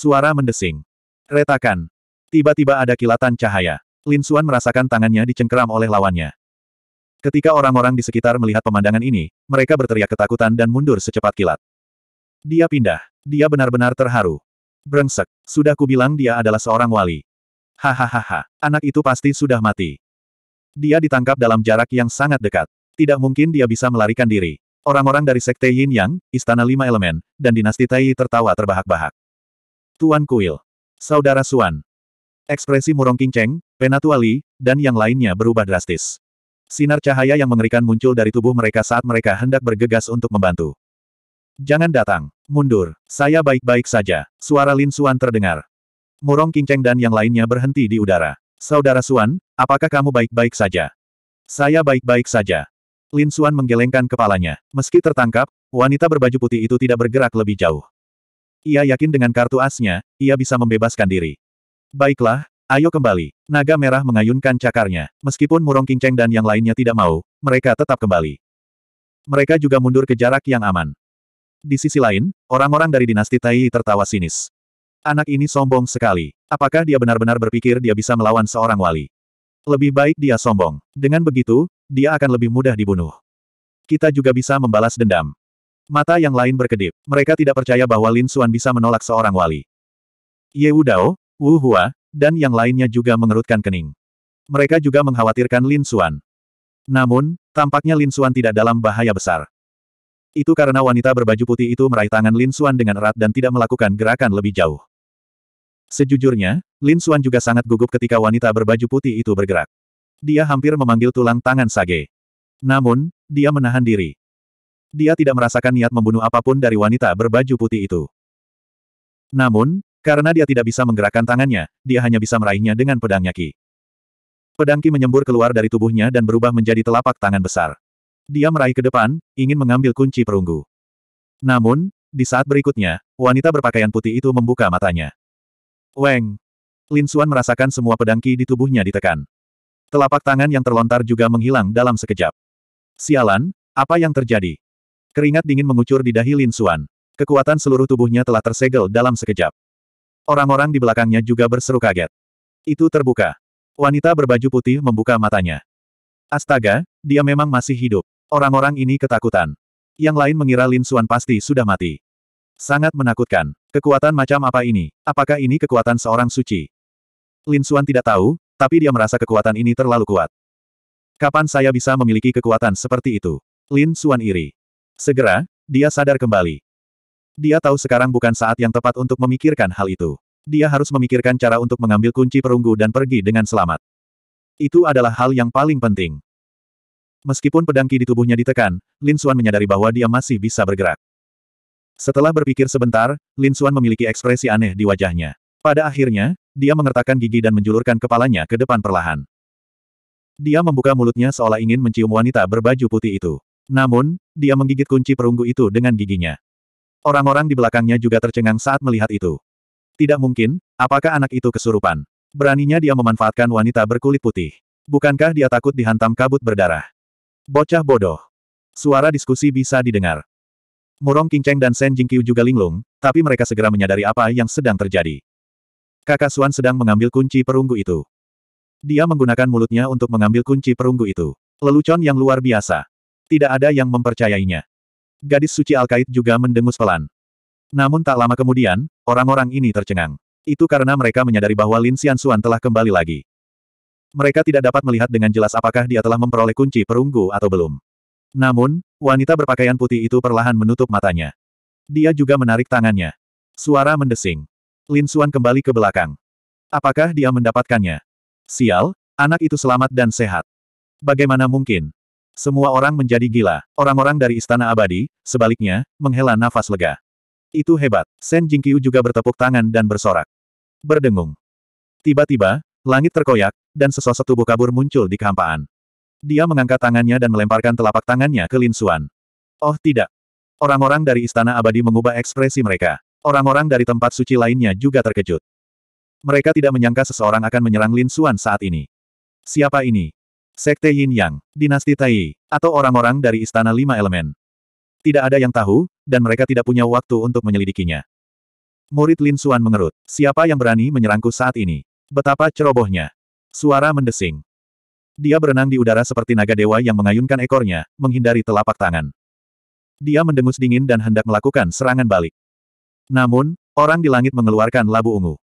Suara mendesing. Retakan. Tiba-tiba ada kilatan cahaya. Lin Suan merasakan tangannya dicengkeram oleh lawannya. Ketika orang-orang di sekitar melihat pemandangan ini, mereka berteriak ketakutan dan mundur secepat kilat. Dia pindah. Dia benar-benar terharu. Brengsek. Sudah kubilang dia adalah seorang wali. Hahaha. Anak itu pasti sudah mati. Dia ditangkap dalam jarak yang sangat dekat. Tidak mungkin dia bisa melarikan diri. Orang-orang dari Sekte Yin Yang, Istana Lima Elemen, dan Dinasti Tai tertawa terbahak-bahak. Tuan Kuil. Saudara Suan. Ekspresi Murong Kinceng, Penatuali, dan yang lainnya berubah drastis. Sinar cahaya yang mengerikan muncul dari tubuh mereka saat mereka hendak bergegas untuk membantu. Jangan datang. Mundur. Saya baik-baik saja. Suara Lin Suan terdengar. Murong Kinceng dan yang lainnya berhenti di udara. Saudara Suan, apakah kamu baik-baik saja? Saya baik-baik saja. Lin Suan menggelengkan kepalanya. Meski tertangkap, wanita berbaju putih itu tidak bergerak lebih jauh. Ia yakin dengan kartu asnya, ia bisa membebaskan diri. Baiklah, ayo kembali. Naga merah mengayunkan cakarnya. Meskipun Murong Kinceng dan yang lainnya tidak mau, mereka tetap kembali. Mereka juga mundur ke jarak yang aman. Di sisi lain, orang-orang dari dinasti Tai tertawa sinis. Anak ini sombong sekali. Apakah dia benar-benar berpikir dia bisa melawan seorang wali? Lebih baik dia sombong. Dengan begitu, dia akan lebih mudah dibunuh. Kita juga bisa membalas dendam. Mata yang lain berkedip. Mereka tidak percaya bahwa Lin Xuan bisa menolak seorang wali. Ye Wu Dao, Wu Hua, dan yang lainnya juga mengerutkan kening. Mereka juga mengkhawatirkan Lin Xuan. Namun, tampaknya Lin Xuan tidak dalam bahaya besar. Itu karena wanita berbaju putih itu meraih tangan Lin Xuan dengan erat dan tidak melakukan gerakan lebih jauh. Sejujurnya, Lin Xuan juga sangat gugup ketika wanita berbaju putih itu bergerak. Dia hampir memanggil tulang tangan Sage. Namun, dia menahan diri. Dia tidak merasakan niat membunuh apapun dari wanita berbaju putih itu. Namun, karena dia tidak bisa menggerakkan tangannya, dia hanya bisa meraihnya dengan pedangnya Ki. Pedang Ki menyembur keluar dari tubuhnya dan berubah menjadi telapak tangan besar. Dia meraih ke depan, ingin mengambil kunci perunggu. Namun, di saat berikutnya, wanita berpakaian putih itu membuka matanya. Weng! Lin Xuan merasakan semua pedang Ki di tubuhnya ditekan. Telapak tangan yang terlontar juga menghilang dalam sekejap. Sialan, apa yang terjadi? Keringat dingin mengucur di dahi Lin Xuan. Kekuatan seluruh tubuhnya telah tersegel dalam sekejap. Orang-orang di belakangnya juga berseru kaget. Itu terbuka. Wanita berbaju putih membuka matanya. Astaga, dia memang masih hidup. Orang-orang ini ketakutan. Yang lain mengira Lin Xuan pasti sudah mati. Sangat menakutkan. Kekuatan macam apa ini? Apakah ini kekuatan seorang suci? Lin Xuan tidak tahu, tapi dia merasa kekuatan ini terlalu kuat. Kapan saya bisa memiliki kekuatan seperti itu? Lin Xuan iri. Segera, dia sadar kembali. Dia tahu sekarang bukan saat yang tepat untuk memikirkan hal itu. Dia harus memikirkan cara untuk mengambil kunci perunggu dan pergi dengan selamat. Itu adalah hal yang paling penting. Meskipun pedangki di tubuhnya ditekan, Lin Xuan menyadari bahwa dia masih bisa bergerak. Setelah berpikir sebentar, Lin Xuan memiliki ekspresi aneh di wajahnya. Pada akhirnya, dia mengertakkan gigi dan menjulurkan kepalanya ke depan perlahan. Dia membuka mulutnya seolah ingin mencium wanita berbaju putih itu. Namun, dia menggigit kunci perunggu itu dengan giginya. Orang-orang di belakangnya juga tercengang saat melihat itu. Tidak mungkin, apakah anak itu kesurupan? Beraninya dia memanfaatkan wanita berkulit putih. Bukankah dia takut dihantam kabut berdarah? Bocah bodoh. Suara diskusi bisa didengar. Murong Cheng dan Shen Jingqiu juga linglung, tapi mereka segera menyadari apa yang sedang terjadi. Kakak Suan sedang mengambil kunci perunggu itu. Dia menggunakan mulutnya untuk mengambil kunci perunggu itu. Lelucon yang luar biasa. Tidak ada yang mempercayainya. Gadis suci Alkait juga mendengus pelan. Namun tak lama kemudian, orang-orang ini tercengang. Itu karena mereka menyadari bahwa Lin Xiansuan telah kembali lagi. Mereka tidak dapat melihat dengan jelas apakah dia telah memperoleh kunci perunggu atau belum. Namun, wanita berpakaian putih itu perlahan menutup matanya. Dia juga menarik tangannya. Suara mendesing. Lin Xuan kembali ke belakang. Apakah dia mendapatkannya? Sial, anak itu selamat dan sehat. Bagaimana mungkin? Semua orang menjadi gila. Orang-orang dari Istana Abadi, sebaliknya, menghela nafas lega. Itu hebat. Shen Jingqiu juga bertepuk tangan dan bersorak. Berdengung. Tiba-tiba, langit terkoyak, dan sesosok tubuh kabur muncul di kehampaan. Dia mengangkat tangannya dan melemparkan telapak tangannya ke Lin Xuan. Oh tidak. Orang-orang dari Istana Abadi mengubah ekspresi mereka. Orang-orang dari tempat suci lainnya juga terkejut. Mereka tidak menyangka seseorang akan menyerang Lin Xuan saat ini. Siapa ini? Sekte Yin Yang, Dinasti Tai, atau orang-orang dari Istana Lima Elemen. Tidak ada yang tahu, dan mereka tidak punya waktu untuk menyelidikinya. Murid Lin Suan mengerut, siapa yang berani menyerangku saat ini? Betapa cerobohnya. Suara mendesing. Dia berenang di udara seperti naga dewa yang mengayunkan ekornya, menghindari telapak tangan. Dia mendengus dingin dan hendak melakukan serangan balik. Namun, orang di langit mengeluarkan labu ungu.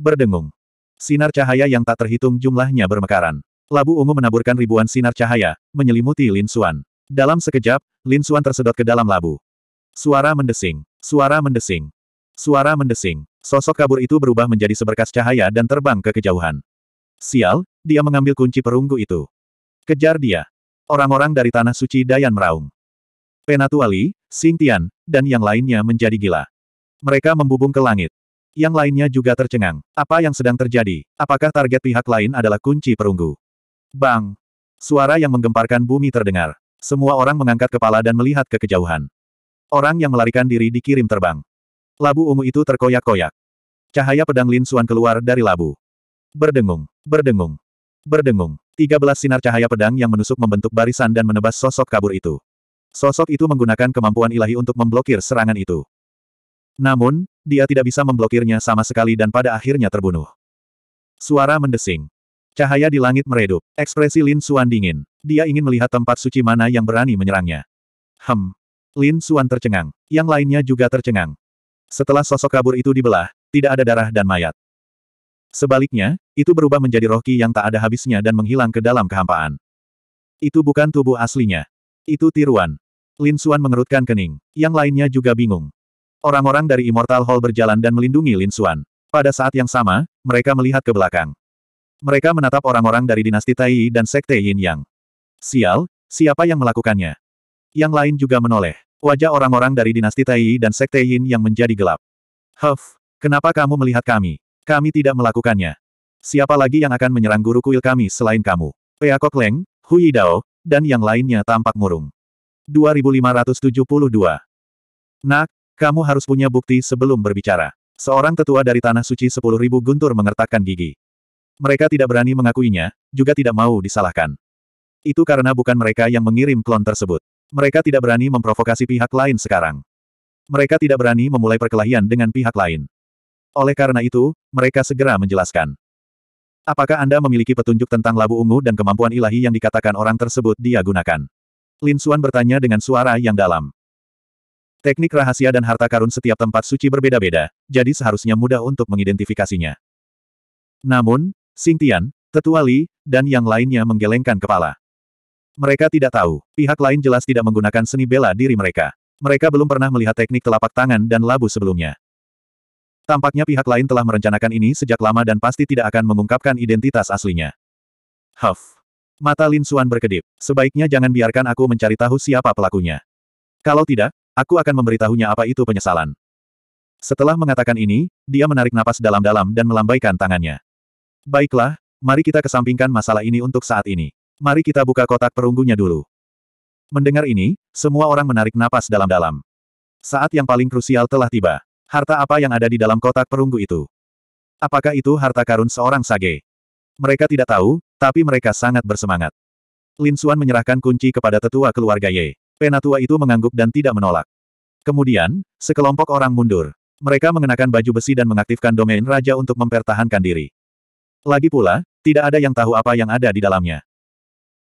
Berdengung. Sinar cahaya yang tak terhitung jumlahnya bermekaran. Labu ungu menaburkan ribuan sinar cahaya, menyelimuti Lin Suan. Dalam sekejap, Lin Suan tersedot ke dalam labu. Suara mendesing. Suara mendesing. Suara mendesing. Sosok kabur itu berubah menjadi seberkas cahaya dan terbang ke kejauhan. Sial, dia mengambil kunci perunggu itu. Kejar dia. Orang-orang dari Tanah Suci Dayan meraung. Penatuali, Xing Tian, dan yang lainnya menjadi gila. Mereka membubung ke langit. Yang lainnya juga tercengang. Apa yang sedang terjadi? Apakah target pihak lain adalah kunci perunggu? Bang! Suara yang menggemparkan bumi terdengar. Semua orang mengangkat kepala dan melihat ke kejauhan. Orang yang melarikan diri dikirim terbang. Labu ungu itu terkoyak-koyak. Cahaya pedang Lin Suan keluar dari labu. Berdengung, berdengung, berdengung. Tiga belas sinar cahaya pedang yang menusuk membentuk barisan dan menebas sosok kabur itu. Sosok itu menggunakan kemampuan ilahi untuk memblokir serangan itu. Namun, dia tidak bisa memblokirnya sama sekali dan pada akhirnya terbunuh. Suara mendesing. Cahaya di langit meredup. Ekspresi Lin Suan dingin. Dia ingin melihat tempat suci mana yang berani menyerangnya. Hem. Lin Suan tercengang. Yang lainnya juga tercengang. Setelah sosok kabur itu dibelah, tidak ada darah dan mayat. Sebaliknya, itu berubah menjadi roh yang tak ada habisnya dan menghilang ke dalam kehampaan. Itu bukan tubuh aslinya. Itu tiruan. Lin Suan mengerutkan kening. Yang lainnya juga bingung. Orang-orang dari Immortal Hall berjalan dan melindungi Lin Suan. Pada saat yang sama, mereka melihat ke belakang. Mereka menatap orang-orang dari dinasti Tai dan Sekte Yin Yang. Sial, siapa yang melakukannya? Yang lain juga menoleh. Wajah orang-orang dari dinasti Tai dan Sekte Yin yang menjadi gelap. Huff, kenapa kamu melihat kami? Kami tidak melakukannya. Siapa lagi yang akan menyerang guru kuil kami selain kamu? Kok Leng, Hui Dao, dan yang lainnya tampak murung. 2572 Nak, kamu harus punya bukti sebelum berbicara. Seorang tetua dari Tanah Suci 10.000 guntur mengertakkan gigi. Mereka tidak berani mengakuinya, juga tidak mau disalahkan. Itu karena bukan mereka yang mengirim klon tersebut. Mereka tidak berani memprovokasi pihak lain sekarang. Mereka tidak berani memulai perkelahian dengan pihak lain. Oleh karena itu, mereka segera menjelaskan. Apakah Anda memiliki petunjuk tentang labu ungu dan kemampuan ilahi yang dikatakan orang tersebut dia gunakan? Lin Xuan bertanya dengan suara yang dalam. Teknik rahasia dan harta karun setiap tempat suci berbeda-beda, jadi seharusnya mudah untuk mengidentifikasinya. Namun, Xingtian, Tetua Li, dan yang lainnya menggelengkan kepala. Mereka tidak tahu, pihak lain jelas tidak menggunakan seni bela diri mereka. Mereka belum pernah melihat teknik telapak tangan dan labu sebelumnya. Tampaknya pihak lain telah merencanakan ini sejak lama dan pasti tidak akan mengungkapkan identitas aslinya. Huff. Mata Lin Suan berkedip. Sebaiknya jangan biarkan aku mencari tahu siapa pelakunya. Kalau tidak, aku akan memberitahunya apa itu penyesalan. Setelah mengatakan ini, dia menarik napas dalam-dalam dan melambaikan tangannya. Baiklah, mari kita kesampingkan masalah ini untuk saat ini. Mari kita buka kotak perunggunya dulu. Mendengar ini, semua orang menarik napas dalam-dalam. Saat yang paling krusial telah tiba. Harta apa yang ada di dalam kotak perunggu itu? Apakah itu harta karun seorang sage? Mereka tidak tahu, tapi mereka sangat bersemangat. Lin Suan menyerahkan kunci kepada tetua keluarga Ye. Penatua itu mengangguk dan tidak menolak. Kemudian, sekelompok orang mundur. Mereka mengenakan baju besi dan mengaktifkan domain raja untuk mempertahankan diri. Lagi pula, tidak ada yang tahu apa yang ada di dalamnya.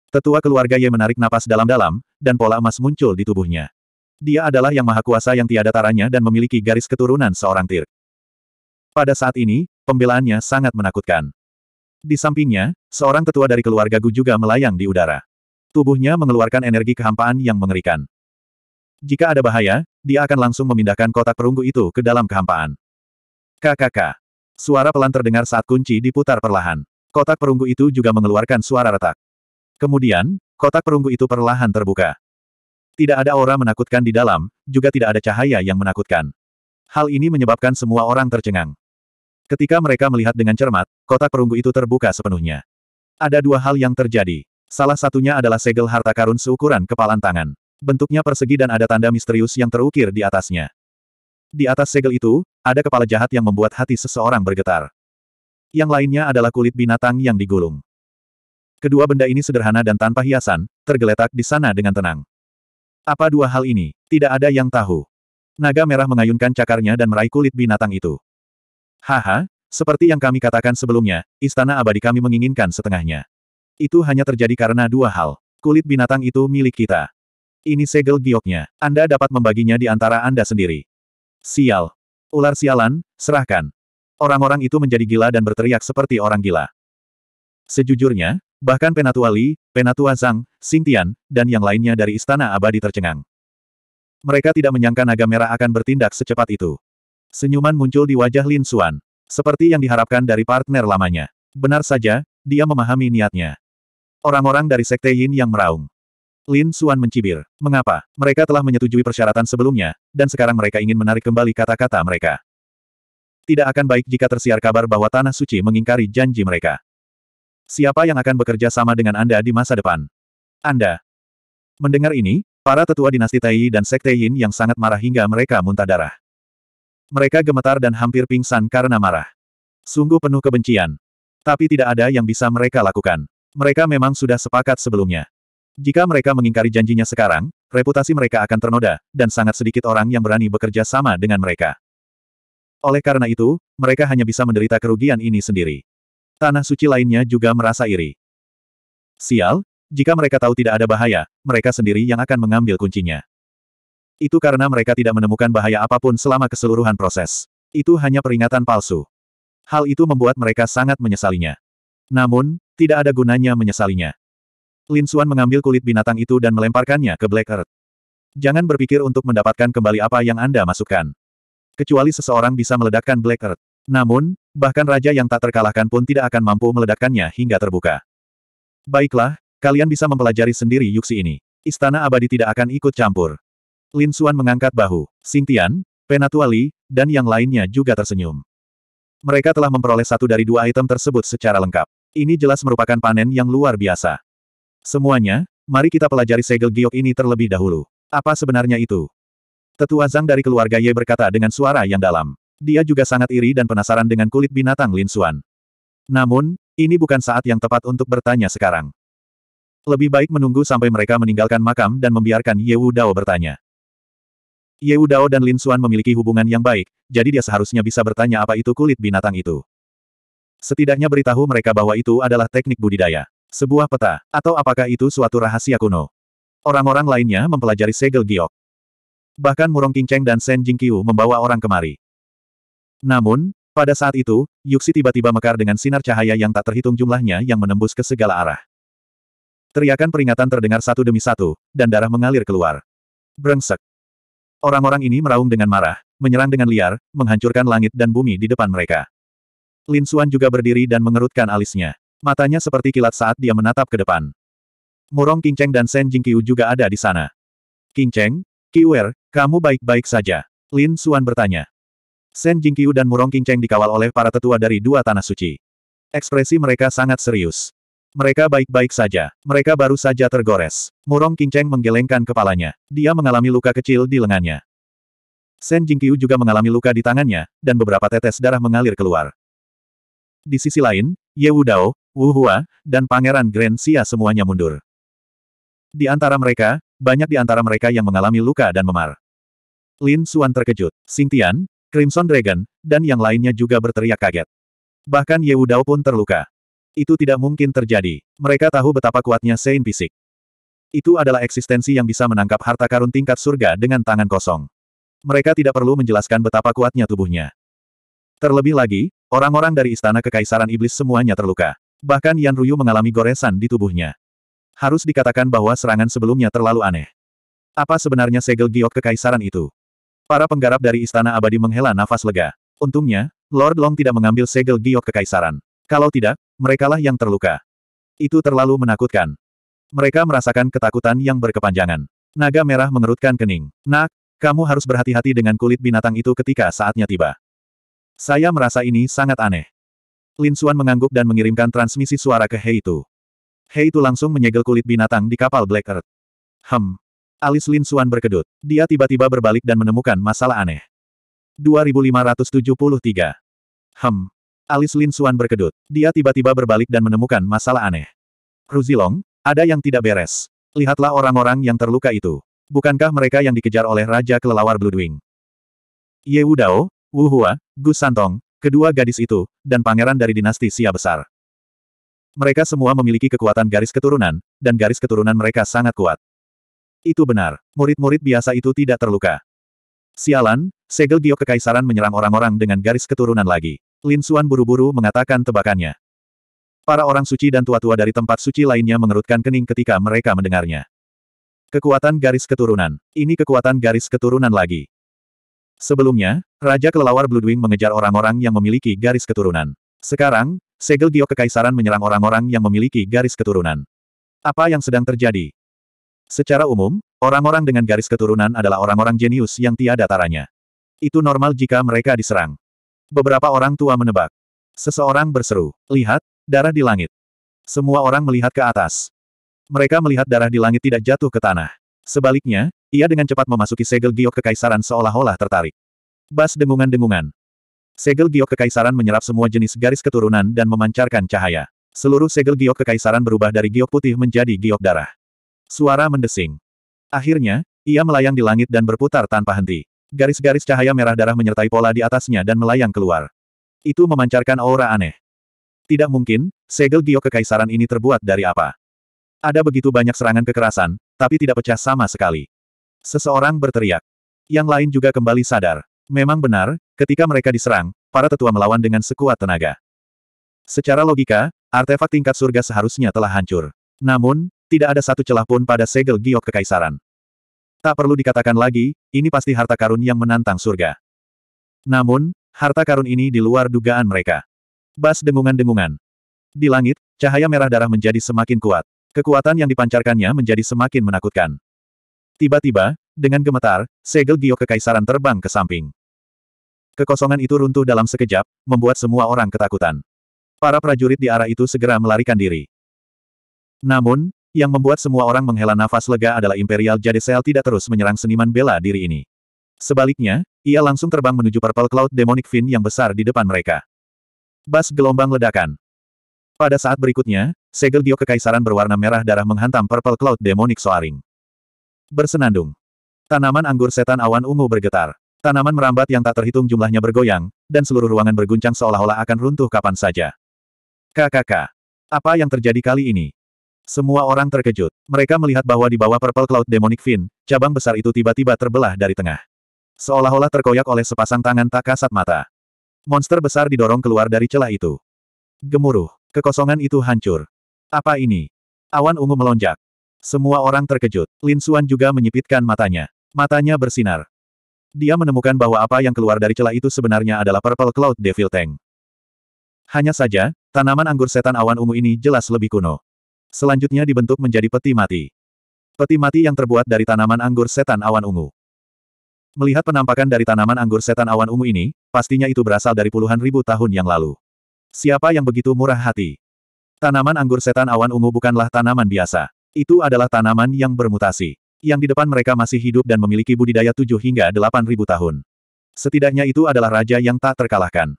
Tetua keluarga Ye menarik napas dalam-dalam, dan pola emas muncul di tubuhnya. Dia adalah yang maha kuasa yang tiada taranya dan memiliki garis keturunan seorang tir. Pada saat ini, pembelaannya sangat menakutkan. Di sampingnya, seorang tetua dari keluarga Gu juga melayang di udara. Tubuhnya mengeluarkan energi kehampaan yang mengerikan. Jika ada bahaya, dia akan langsung memindahkan kotak perunggu itu ke dalam kehampaan. Kakak. Suara pelan terdengar saat kunci diputar perlahan. Kotak perunggu itu juga mengeluarkan suara retak. Kemudian, kotak perunggu itu perlahan terbuka. Tidak ada aura menakutkan di dalam, juga tidak ada cahaya yang menakutkan. Hal ini menyebabkan semua orang tercengang. Ketika mereka melihat dengan cermat, kotak perunggu itu terbuka sepenuhnya. Ada dua hal yang terjadi. Salah satunya adalah segel harta karun seukuran kepalan tangan. Bentuknya persegi dan ada tanda misterius yang terukir di atasnya. Di atas segel itu, ada kepala jahat yang membuat hati seseorang bergetar. Yang lainnya adalah kulit binatang yang digulung. Kedua benda ini sederhana dan tanpa hiasan, tergeletak di sana dengan tenang. Apa dua hal ini? Tidak ada yang tahu. Naga merah mengayunkan cakarnya dan meraih kulit binatang itu. Haha, seperti yang kami katakan sebelumnya, istana abadi kami menginginkan setengahnya. Itu hanya terjadi karena dua hal. Kulit binatang itu milik kita. Ini segel gioknya. Anda dapat membaginya di antara Anda sendiri. Sial. Ular sialan, serahkan. Orang-orang itu menjadi gila dan berteriak seperti orang gila. Sejujurnya, bahkan Penatua Li, Penatua Zhang, Xingtian, dan yang lainnya dari Istana Abadi tercengang. Mereka tidak menyangka naga merah akan bertindak secepat itu. Senyuman muncul di wajah Lin Xuan. Seperti yang diharapkan dari partner lamanya. Benar saja, dia memahami niatnya. Orang-orang dari Sekte Yin yang meraung. Lin Suan mencibir. Mengapa? Mereka telah menyetujui persyaratan sebelumnya, dan sekarang mereka ingin menarik kembali kata-kata mereka. Tidak akan baik jika tersiar kabar bahwa Tanah Suci mengingkari janji mereka. Siapa yang akan bekerja sama dengan Anda di masa depan? Anda. Mendengar ini, para tetua dinasti Taiyi dan Sekte Yin yang sangat marah hingga mereka muntah darah. Mereka gemetar dan hampir pingsan karena marah. Sungguh penuh kebencian. Tapi tidak ada yang bisa mereka lakukan. Mereka memang sudah sepakat sebelumnya. Jika mereka mengingkari janjinya sekarang, reputasi mereka akan ternoda, dan sangat sedikit orang yang berani bekerja sama dengan mereka. Oleh karena itu, mereka hanya bisa menderita kerugian ini sendiri. Tanah suci lainnya juga merasa iri. Sial, jika mereka tahu tidak ada bahaya, mereka sendiri yang akan mengambil kuncinya. Itu karena mereka tidak menemukan bahaya apapun selama keseluruhan proses. Itu hanya peringatan palsu. Hal itu membuat mereka sangat menyesalinya. Namun, tidak ada gunanya menyesalinya. Lin Suan mengambil kulit binatang itu dan melemparkannya ke Black Earth. Jangan berpikir untuk mendapatkan kembali apa yang Anda masukkan. Kecuali seseorang bisa meledakkan Black Earth. Namun, bahkan raja yang tak terkalahkan pun tidak akan mampu meledakkannya hingga terbuka. Baiklah, kalian bisa mempelajari sendiri yuxi ini. Istana abadi tidak akan ikut campur. Lin Suan mengangkat bahu. Sintian, Penatuali, dan yang lainnya juga tersenyum. Mereka telah memperoleh satu dari dua item tersebut secara lengkap. Ini jelas merupakan panen yang luar biasa. Semuanya, mari kita pelajari segel giok ini terlebih dahulu. Apa sebenarnya itu? Tetua Zhang dari keluarga Ye berkata dengan suara yang dalam. Dia juga sangat iri dan penasaran dengan kulit binatang Lin Xuan. Namun, ini bukan saat yang tepat untuk bertanya sekarang. Lebih baik menunggu sampai mereka meninggalkan makam dan membiarkan Ye Wu Dao bertanya. Ye Wu Dao dan Lin Xuan memiliki hubungan yang baik, jadi dia seharusnya bisa bertanya apa itu kulit binatang itu. Setidaknya beritahu mereka bahwa itu adalah teknik budidaya. Sebuah peta, atau apakah itu suatu rahasia kuno? Orang-orang lainnya mempelajari segel giok. Bahkan Murong Qingcheng dan Sen Jingqiu membawa orang kemari. Namun, pada saat itu, Yuxi tiba-tiba mekar dengan sinar cahaya yang tak terhitung jumlahnya yang menembus ke segala arah. Teriakan peringatan terdengar satu demi satu, dan darah mengalir keluar. Brengsek. Orang-orang ini meraung dengan marah, menyerang dengan liar, menghancurkan langit dan bumi di depan mereka. Lin Xuan juga berdiri dan mengerutkan alisnya. Matanya seperti kilat saat dia menatap ke depan. Murong Kinceng dan Shen Jingqiu juga ada di sana. Qingcheng, Qiwer, kamu baik-baik saja. Lin Xuan bertanya. Shen Jingqiu dan Murong Kinceng dikawal oleh para tetua dari dua tanah suci. Ekspresi mereka sangat serius. Mereka baik-baik saja. Mereka baru saja tergores. Murong Kinceng menggelengkan kepalanya. Dia mengalami luka kecil di lengannya. Shen Jingqiu juga mengalami luka di tangannya, dan beberapa tetes darah mengalir keluar. Di sisi lain, Ye Wu Dao, Wu dan Pangeran Grand sia semuanya mundur. Di antara mereka, banyak di antara mereka yang mengalami luka dan memar. Lin Xuan terkejut, Xing Tian, Crimson Dragon, dan yang lainnya juga berteriak kaget. Bahkan Ye Dao pun terluka. Itu tidak mungkin terjadi. Mereka tahu betapa kuatnya Sein Fisik. Itu adalah eksistensi yang bisa menangkap harta karun tingkat surga dengan tangan kosong. Mereka tidak perlu menjelaskan betapa kuatnya tubuhnya. Terlebih lagi, orang-orang dari Istana Kekaisaran Iblis semuanya terluka. Bahkan Yan Ruyu mengalami goresan di tubuhnya. Harus dikatakan bahwa serangan sebelumnya terlalu aneh. Apa sebenarnya segel giok kekaisaran itu? Para penggarap dari Istana Abadi menghela nafas lega. Untungnya, Lord Long tidak mengambil segel giok kekaisaran. Kalau tidak, merekalah yang terluka. Itu terlalu menakutkan. Mereka merasakan ketakutan yang berkepanjangan. Naga merah mengerutkan kening. Nak, kamu harus berhati-hati dengan kulit binatang itu ketika saatnya tiba. Saya merasa ini sangat aneh. Lin Suan mengangguk dan mengirimkan transmisi suara ke Hei Tu. Hei Tu langsung menyegel kulit binatang di kapal Black Earth. Hem. Alis Lin Suan berkedut. Dia tiba-tiba berbalik dan menemukan masalah aneh. 2573. Hem. Alis Lin Suan berkedut. Dia tiba-tiba berbalik dan menemukan masalah aneh. Ruzilong, ada yang tidak beres. Lihatlah orang-orang yang terluka itu. Bukankah mereka yang dikejar oleh Raja Kelelawar Bloodwing? Ye Wudao, Wu Hua, Gu Santong, Kedua gadis itu, dan pangeran dari dinasti Sia besar. Mereka semua memiliki kekuatan garis keturunan, dan garis keturunan mereka sangat kuat. Itu benar, murid-murid biasa itu tidak terluka. Sialan, segel giok kekaisaran menyerang orang-orang dengan garis keturunan lagi. Lin Suan buru-buru mengatakan tebakannya. Para orang suci dan tua-tua dari tempat suci lainnya mengerutkan kening ketika mereka mendengarnya. Kekuatan garis keturunan. Ini kekuatan garis keturunan lagi. Sebelumnya, Raja Kelelawar Bloodwing mengejar orang-orang yang memiliki garis keturunan. Sekarang, segel giok kekaisaran menyerang orang-orang yang memiliki garis keturunan. Apa yang sedang terjadi? Secara umum, orang-orang dengan garis keturunan adalah orang-orang jenius yang tiada taranya. Itu normal jika mereka diserang. Beberapa orang tua menebak. Seseorang berseru, lihat, darah di langit. Semua orang melihat ke atas. Mereka melihat darah di langit tidak jatuh ke tanah. Sebaliknya, ia dengan cepat memasuki segel giok kekaisaran seolah-olah tertarik. Bas dengungan-dengungan. Segel giok kekaisaran menyerap semua jenis garis keturunan dan memancarkan cahaya. Seluruh segel giok kekaisaran berubah dari giok putih menjadi giok darah. Suara mendesing. Akhirnya, ia melayang di langit dan berputar tanpa henti. Garis-garis cahaya merah darah menyertai pola di atasnya dan melayang keluar. Itu memancarkan aura aneh. Tidak mungkin, segel giok kekaisaran ini terbuat dari apa. Ada begitu banyak serangan kekerasan, tapi tidak pecah sama sekali. Seseorang berteriak. Yang lain juga kembali sadar. Memang benar, ketika mereka diserang, para tetua melawan dengan sekuat tenaga. Secara logika, artefak tingkat surga seharusnya telah hancur. Namun, tidak ada satu celah pun pada segel giok kekaisaran. Tak perlu dikatakan lagi, ini pasti harta karun yang menantang surga. Namun, harta karun ini di luar dugaan mereka. Bas dengungan-dengungan. Di langit, cahaya merah darah menjadi semakin kuat. Kekuatan yang dipancarkannya menjadi semakin menakutkan. Tiba-tiba, dengan gemetar, segel giok kekaisaran terbang ke samping. Kekosongan itu runtuh dalam sekejap, membuat semua orang ketakutan. Para prajurit di arah itu segera melarikan diri. Namun, yang membuat semua orang menghela nafas lega adalah Imperial Jadesel tidak terus menyerang seniman bela diri ini. Sebaliknya, ia langsung terbang menuju Purple Cloud Demonic Fin yang besar di depan mereka. Bas gelombang ledakan. Pada saat berikutnya, segel giok kekaisaran berwarna merah darah menghantam Purple Cloud Demonic Soaring. Bersenandung. Tanaman anggur setan awan ungu bergetar. Tanaman merambat yang tak terhitung jumlahnya bergoyang, dan seluruh ruangan berguncang seolah-olah akan runtuh kapan saja. KKK. Apa yang terjadi kali ini? Semua orang terkejut. Mereka melihat bahwa di bawah Purple Cloud Demonic Fin, cabang besar itu tiba-tiba terbelah dari tengah. Seolah-olah terkoyak oleh sepasang tangan tak kasat mata. Monster besar didorong keluar dari celah itu. Gemuruh. Kekosongan itu hancur. Apa ini? Awan ungu melonjak. Semua orang terkejut. Lin Suan juga menyipitkan matanya. Matanya bersinar. Dia menemukan bahwa apa yang keluar dari celah itu sebenarnya adalah Purple Cloud Devil Tank. Hanya saja, tanaman anggur setan awan ungu ini jelas lebih kuno. Selanjutnya dibentuk menjadi peti mati. Peti mati yang terbuat dari tanaman anggur setan awan ungu. Melihat penampakan dari tanaman anggur setan awan ungu ini, pastinya itu berasal dari puluhan ribu tahun yang lalu. Siapa yang begitu murah hati? Tanaman anggur setan awan ungu bukanlah tanaman biasa. Itu adalah tanaman yang bermutasi. Yang di depan mereka masih hidup dan memiliki budidaya 7 hingga 8 ribu tahun. Setidaknya itu adalah raja yang tak terkalahkan.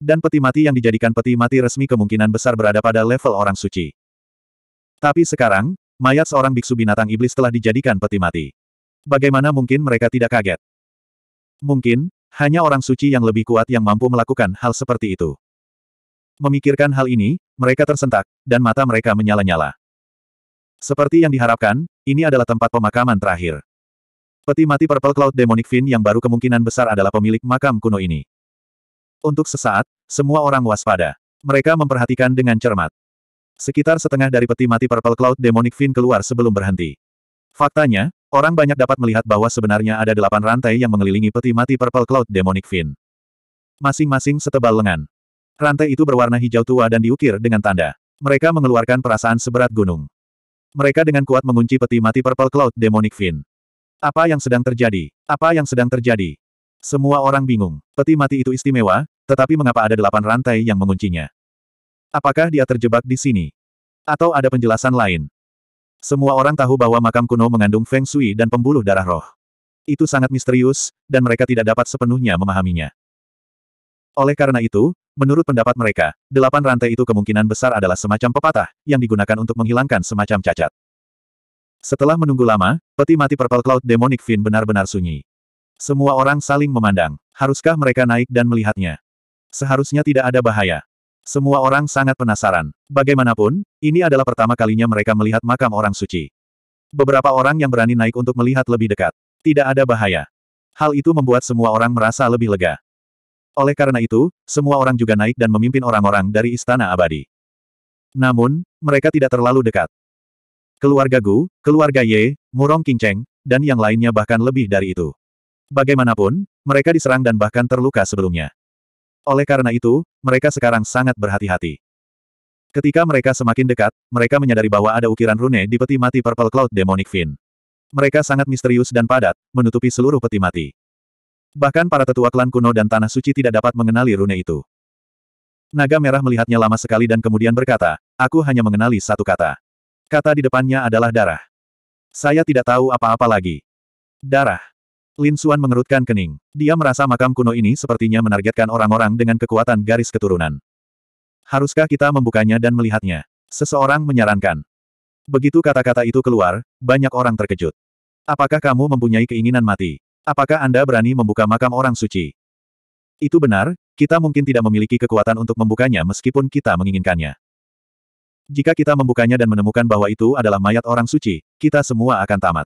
Dan peti mati yang dijadikan peti mati resmi kemungkinan besar berada pada level orang suci. Tapi sekarang, mayat seorang biksu binatang iblis telah dijadikan peti mati. Bagaimana mungkin mereka tidak kaget? Mungkin, hanya orang suci yang lebih kuat yang mampu melakukan hal seperti itu. Memikirkan hal ini, mereka tersentak, dan mata mereka menyala-nyala. Seperti yang diharapkan, ini adalah tempat pemakaman terakhir. Peti mati Purple Cloud Demonic Fin yang baru kemungkinan besar adalah pemilik makam kuno ini. Untuk sesaat, semua orang waspada. Mereka memperhatikan dengan cermat. Sekitar setengah dari peti mati Purple Cloud Demonic Fin keluar sebelum berhenti. Faktanya, orang banyak dapat melihat bahwa sebenarnya ada delapan rantai yang mengelilingi peti mati Purple Cloud Demonic Fin. Masing-masing setebal lengan. Rantai itu berwarna hijau tua dan diukir dengan tanda. Mereka mengeluarkan perasaan seberat gunung. Mereka dengan kuat mengunci peti mati Purple Cloud Demonic Fin. Apa yang sedang terjadi? Apa yang sedang terjadi? Semua orang bingung. Peti mati itu istimewa, tetapi mengapa ada delapan rantai yang menguncinya? Apakah dia terjebak di sini? Atau ada penjelasan lain? Semua orang tahu bahwa makam kuno mengandung Feng Shui dan pembuluh darah roh. Itu sangat misterius, dan mereka tidak dapat sepenuhnya memahaminya. Oleh karena itu, menurut pendapat mereka, delapan rantai itu kemungkinan besar adalah semacam pepatah, yang digunakan untuk menghilangkan semacam cacat. Setelah menunggu lama, peti mati Purple Cloud Demonic Fin benar-benar sunyi. Semua orang saling memandang. Haruskah mereka naik dan melihatnya? Seharusnya tidak ada bahaya. Semua orang sangat penasaran. Bagaimanapun, ini adalah pertama kalinya mereka melihat makam orang suci. Beberapa orang yang berani naik untuk melihat lebih dekat. Tidak ada bahaya. Hal itu membuat semua orang merasa lebih lega. Oleh karena itu, semua orang juga naik dan memimpin orang-orang dari Istana Abadi. Namun, mereka tidak terlalu dekat. Keluarga Gu, keluarga Ye, Murong Kingcheng, dan yang lainnya bahkan lebih dari itu. Bagaimanapun, mereka diserang dan bahkan terluka sebelumnya. Oleh karena itu, mereka sekarang sangat berhati-hati. Ketika mereka semakin dekat, mereka menyadari bahwa ada ukiran rune di peti mati Purple Cloud Demonic Fin. Mereka sangat misterius dan padat, menutupi seluruh peti mati. Bahkan para tetua klan kuno dan tanah suci tidak dapat mengenali rune itu. Naga merah melihatnya lama sekali dan kemudian berkata, aku hanya mengenali satu kata. Kata di depannya adalah darah. Saya tidak tahu apa-apa lagi. Darah. Lin Suan mengerutkan kening. Dia merasa makam kuno ini sepertinya menargetkan orang-orang dengan kekuatan garis keturunan. Haruskah kita membukanya dan melihatnya? Seseorang menyarankan. Begitu kata-kata itu keluar, banyak orang terkejut. Apakah kamu mempunyai keinginan mati? Apakah Anda berani membuka makam orang suci? Itu benar, kita mungkin tidak memiliki kekuatan untuk membukanya meskipun kita menginginkannya. Jika kita membukanya dan menemukan bahwa itu adalah mayat orang suci, kita semua akan tamat.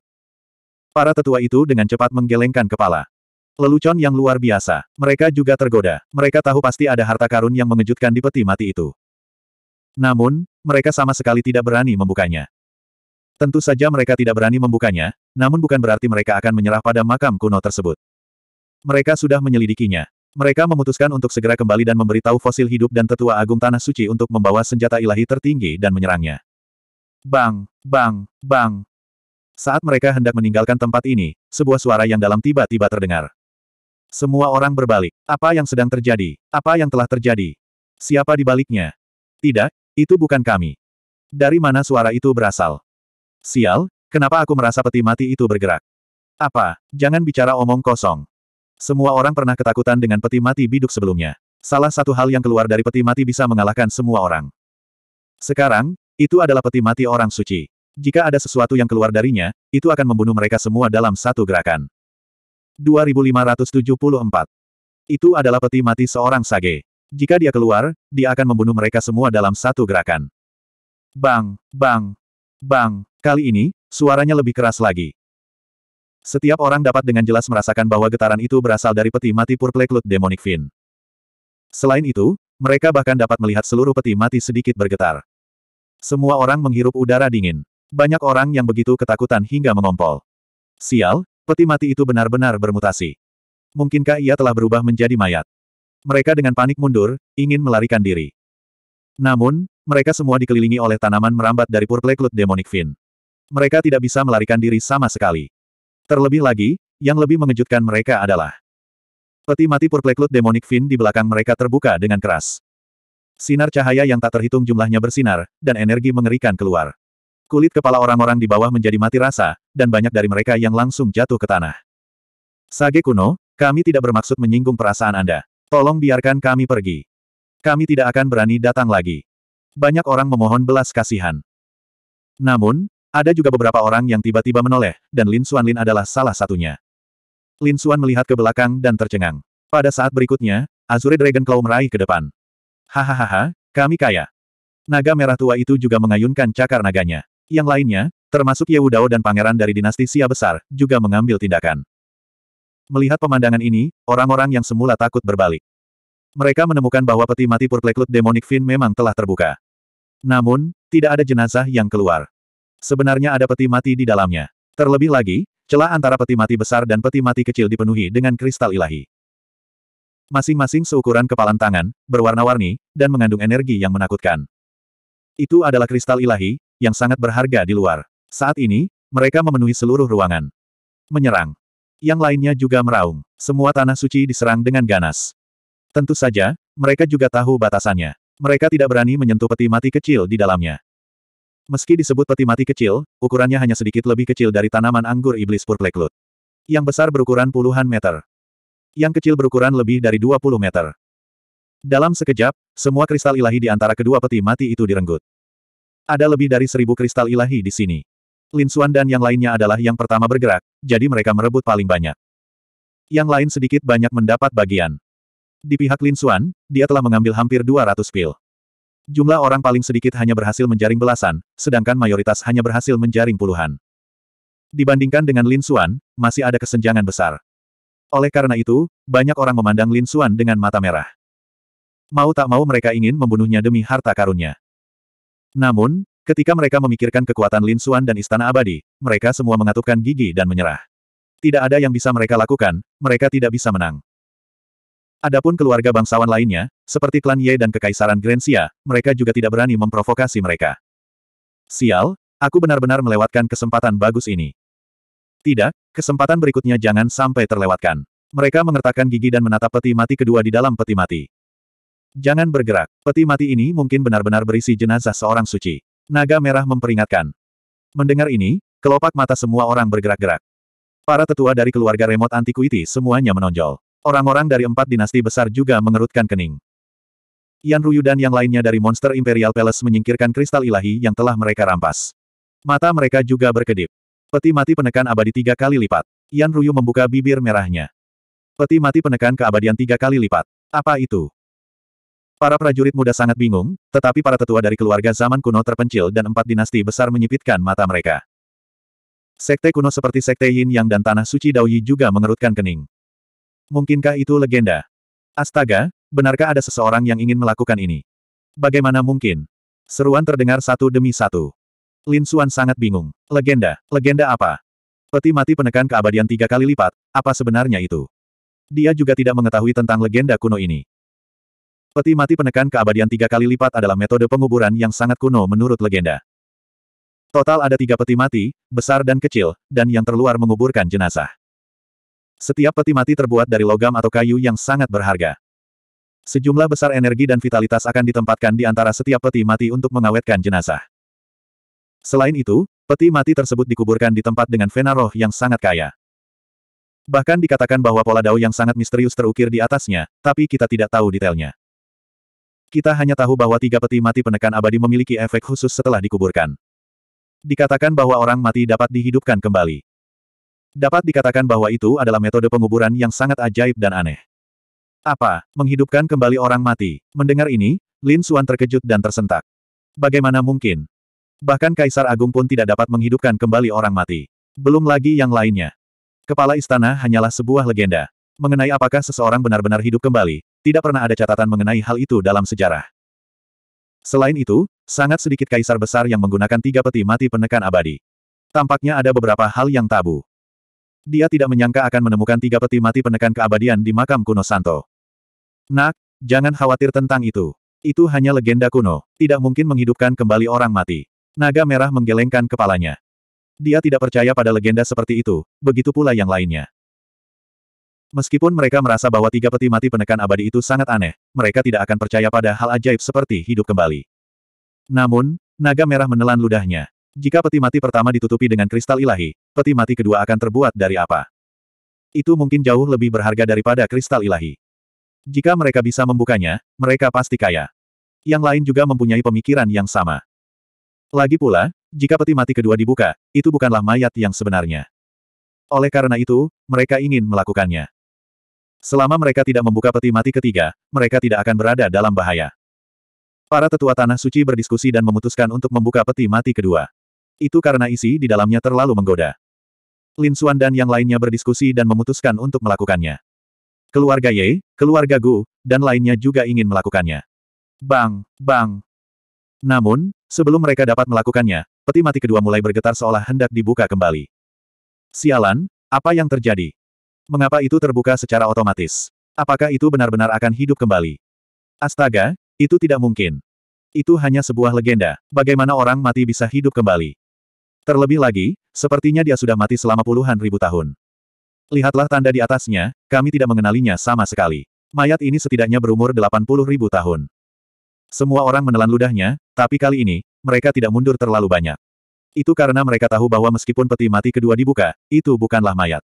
Para tetua itu dengan cepat menggelengkan kepala. Lelucon yang luar biasa. Mereka juga tergoda. Mereka tahu pasti ada harta karun yang mengejutkan di peti mati itu. Namun, mereka sama sekali tidak berani membukanya. Tentu saja mereka tidak berani membukanya, namun bukan berarti mereka akan menyerah pada makam kuno tersebut. Mereka sudah menyelidikinya. Mereka memutuskan untuk segera kembali dan memberitahu fosil hidup dan tetua agung Tanah Suci untuk membawa senjata ilahi tertinggi dan menyerangnya. Bang, bang, bang. Saat mereka hendak meninggalkan tempat ini, sebuah suara yang dalam tiba-tiba terdengar. Semua orang berbalik. Apa yang sedang terjadi? Apa yang telah terjadi? Siapa di baliknya? Tidak, itu bukan kami. Dari mana suara itu berasal? Sial, Kenapa aku merasa peti mati itu bergerak? Apa? Jangan bicara omong kosong. Semua orang pernah ketakutan dengan peti mati biduk sebelumnya. Salah satu hal yang keluar dari peti mati bisa mengalahkan semua orang. Sekarang, itu adalah peti mati orang suci. Jika ada sesuatu yang keluar darinya, itu akan membunuh mereka semua dalam satu gerakan. 2574. Itu adalah peti mati seorang sage. Jika dia keluar, dia akan membunuh mereka semua dalam satu gerakan. Bang, bang, bang. Kali ini, Suaranya lebih keras lagi. Setiap orang dapat dengan jelas merasakan bahwa getaran itu berasal dari peti mati cloud demonic fin. Selain itu, mereka bahkan dapat melihat seluruh peti mati sedikit bergetar. Semua orang menghirup udara dingin. Banyak orang yang begitu ketakutan hingga mengompol. Sial, peti mati itu benar-benar bermutasi. Mungkinkah ia telah berubah menjadi mayat? Mereka dengan panik mundur, ingin melarikan diri. Namun, mereka semua dikelilingi oleh tanaman merambat dari cloud demonic fin. Mereka tidak bisa melarikan diri sama sekali. Terlebih lagi, yang lebih mengejutkan mereka adalah peti mati purpleklut demonic fin di belakang mereka terbuka dengan keras. Sinar cahaya yang tak terhitung jumlahnya bersinar, dan energi mengerikan keluar. Kulit kepala orang-orang di bawah menjadi mati rasa, dan banyak dari mereka yang langsung jatuh ke tanah. Sage kuno, kami tidak bermaksud menyinggung perasaan Anda. Tolong biarkan kami pergi. Kami tidak akan berani datang lagi. Banyak orang memohon belas kasihan. Namun, ada juga beberapa orang yang tiba-tiba menoleh, dan Lin Xuan Lin adalah salah satunya. Lin Xuan melihat ke belakang dan tercengang. Pada saat berikutnya, Azure Dragon Claw meraih ke depan. Hahaha, kami kaya. Naga merah tua itu juga mengayunkan cakar naganya. Yang lainnya, termasuk Ye Wudao dan pangeran dari dinasti Sia Besar, juga mengambil tindakan. Melihat pemandangan ini, orang-orang yang semula takut berbalik. Mereka menemukan bahwa peti mati Purple Cloud Demonic Fin memang telah terbuka. Namun, tidak ada jenazah yang keluar. Sebenarnya ada peti mati di dalamnya. Terlebih lagi, celah antara peti mati besar dan peti mati kecil dipenuhi dengan kristal ilahi. Masing-masing seukuran kepalan tangan, berwarna-warni, dan mengandung energi yang menakutkan. Itu adalah kristal ilahi, yang sangat berharga di luar. Saat ini, mereka memenuhi seluruh ruangan. Menyerang. Yang lainnya juga meraung. Semua tanah suci diserang dengan ganas. Tentu saja, mereka juga tahu batasannya. Mereka tidak berani menyentuh peti mati kecil di dalamnya. Meski disebut peti mati kecil, ukurannya hanya sedikit lebih kecil dari tanaman anggur iblis purpleklut. Yang besar berukuran puluhan meter. Yang kecil berukuran lebih dari 20 meter. Dalam sekejap, semua kristal ilahi di antara kedua peti mati itu direnggut. Ada lebih dari seribu kristal ilahi di sini. Lin Xuan dan yang lainnya adalah yang pertama bergerak, jadi mereka merebut paling banyak. Yang lain sedikit banyak mendapat bagian. Di pihak Lin Xuan, dia telah mengambil hampir 200 pil. Jumlah orang paling sedikit hanya berhasil menjaring belasan, sedangkan mayoritas hanya berhasil menjaring puluhan. Dibandingkan dengan Lin Xuan, masih ada kesenjangan besar. Oleh karena itu, banyak orang memandang Lin Xuan dengan mata merah. Mau tak mau mereka ingin membunuhnya demi harta karunnya. Namun, ketika mereka memikirkan kekuatan Lin Xuan dan Istana Abadi, mereka semua mengatupkan gigi dan menyerah. Tidak ada yang bisa mereka lakukan, mereka tidak bisa menang. Adapun keluarga bangsawan lainnya, seperti klan Ye dan Kekaisaran Grensia, mereka juga tidak berani memprovokasi mereka. Sial, aku benar-benar melewatkan kesempatan bagus ini. Tidak, kesempatan berikutnya jangan sampai terlewatkan. Mereka mengertakkan gigi dan menatap peti mati kedua di dalam peti mati. Jangan bergerak, peti mati ini mungkin benar-benar berisi jenazah seorang suci. Naga merah memperingatkan. Mendengar ini, kelopak mata semua orang bergerak-gerak. Para tetua dari keluarga remote antikuiti semuanya menonjol. Orang-orang dari empat dinasti besar juga mengerutkan kening. Yan Ruyu dan yang lainnya dari Monster Imperial Palace menyingkirkan kristal ilahi yang telah mereka rampas. Mata mereka juga berkedip. Peti mati penekan abadi tiga kali lipat. Yan Ruyu membuka bibir merahnya. Peti mati penekan keabadian tiga kali lipat. Apa itu? Para prajurit muda sangat bingung, tetapi para tetua dari keluarga zaman kuno terpencil dan empat dinasti besar menyipitkan mata mereka. Sekte kuno seperti Sekte Yin Yang dan Tanah Suci Daoyi juga mengerutkan kening. Mungkinkah itu legenda? Astaga, benarkah ada seseorang yang ingin melakukan ini? Bagaimana mungkin? Seruan terdengar satu demi satu. Lin Xuan sangat bingung. Legenda, legenda apa? Peti mati penekan keabadian tiga kali lipat, apa sebenarnya itu? Dia juga tidak mengetahui tentang legenda kuno ini. Peti mati penekan keabadian tiga kali lipat adalah metode penguburan yang sangat kuno menurut legenda. Total ada tiga peti mati, besar dan kecil, dan yang terluar menguburkan jenazah. Setiap peti mati terbuat dari logam atau kayu yang sangat berharga. Sejumlah besar energi dan vitalitas akan ditempatkan di antara setiap peti mati untuk mengawetkan jenazah. Selain itu, peti mati tersebut dikuburkan di tempat dengan vena roh yang sangat kaya. Bahkan dikatakan bahwa pola dao yang sangat misterius terukir di atasnya, tapi kita tidak tahu detailnya. Kita hanya tahu bahwa tiga peti mati penekan abadi memiliki efek khusus setelah dikuburkan. Dikatakan bahwa orang mati dapat dihidupkan kembali. Dapat dikatakan bahwa itu adalah metode penguburan yang sangat ajaib dan aneh. Apa, menghidupkan kembali orang mati? Mendengar ini, Lin Xuan terkejut dan tersentak. Bagaimana mungkin? Bahkan Kaisar Agung pun tidak dapat menghidupkan kembali orang mati. Belum lagi yang lainnya. Kepala istana hanyalah sebuah legenda. Mengenai apakah seseorang benar-benar hidup kembali, tidak pernah ada catatan mengenai hal itu dalam sejarah. Selain itu, sangat sedikit kaisar besar yang menggunakan tiga peti mati penekan abadi. Tampaknya ada beberapa hal yang tabu. Dia tidak menyangka akan menemukan tiga peti mati penekan keabadian di makam kuno Santo. Nak, jangan khawatir tentang itu. Itu hanya legenda kuno, tidak mungkin menghidupkan kembali orang mati. Naga merah menggelengkan kepalanya. Dia tidak percaya pada legenda seperti itu, begitu pula yang lainnya. Meskipun mereka merasa bahwa tiga peti mati penekan abadi itu sangat aneh, mereka tidak akan percaya pada hal ajaib seperti hidup kembali. Namun, naga merah menelan ludahnya. Jika peti mati pertama ditutupi dengan kristal ilahi, peti mati kedua akan terbuat dari apa? Itu mungkin jauh lebih berharga daripada kristal ilahi. Jika mereka bisa membukanya, mereka pasti kaya. Yang lain juga mempunyai pemikiran yang sama. Lagi pula, jika peti mati kedua dibuka, itu bukanlah mayat yang sebenarnya. Oleh karena itu, mereka ingin melakukannya. Selama mereka tidak membuka peti mati ketiga, mereka tidak akan berada dalam bahaya. Para tetua tanah suci berdiskusi dan memutuskan untuk membuka peti mati kedua. Itu karena isi di dalamnya terlalu menggoda. Lin Xuan dan yang lainnya berdiskusi dan memutuskan untuk melakukannya. Keluarga Ye, keluarga Gu, dan lainnya juga ingin melakukannya. Bang, bang. Namun, sebelum mereka dapat melakukannya, peti mati kedua mulai bergetar seolah hendak dibuka kembali. Sialan, apa yang terjadi? Mengapa itu terbuka secara otomatis? Apakah itu benar-benar akan hidup kembali? Astaga, itu tidak mungkin. Itu hanya sebuah legenda. Bagaimana orang mati bisa hidup kembali? Terlebih lagi, sepertinya dia sudah mati selama puluhan ribu tahun. Lihatlah tanda di atasnya, kami tidak mengenalinya sama sekali. Mayat ini setidaknya berumur 80 ribu tahun. Semua orang menelan ludahnya, tapi kali ini, mereka tidak mundur terlalu banyak. Itu karena mereka tahu bahwa meskipun peti mati kedua dibuka, itu bukanlah mayat.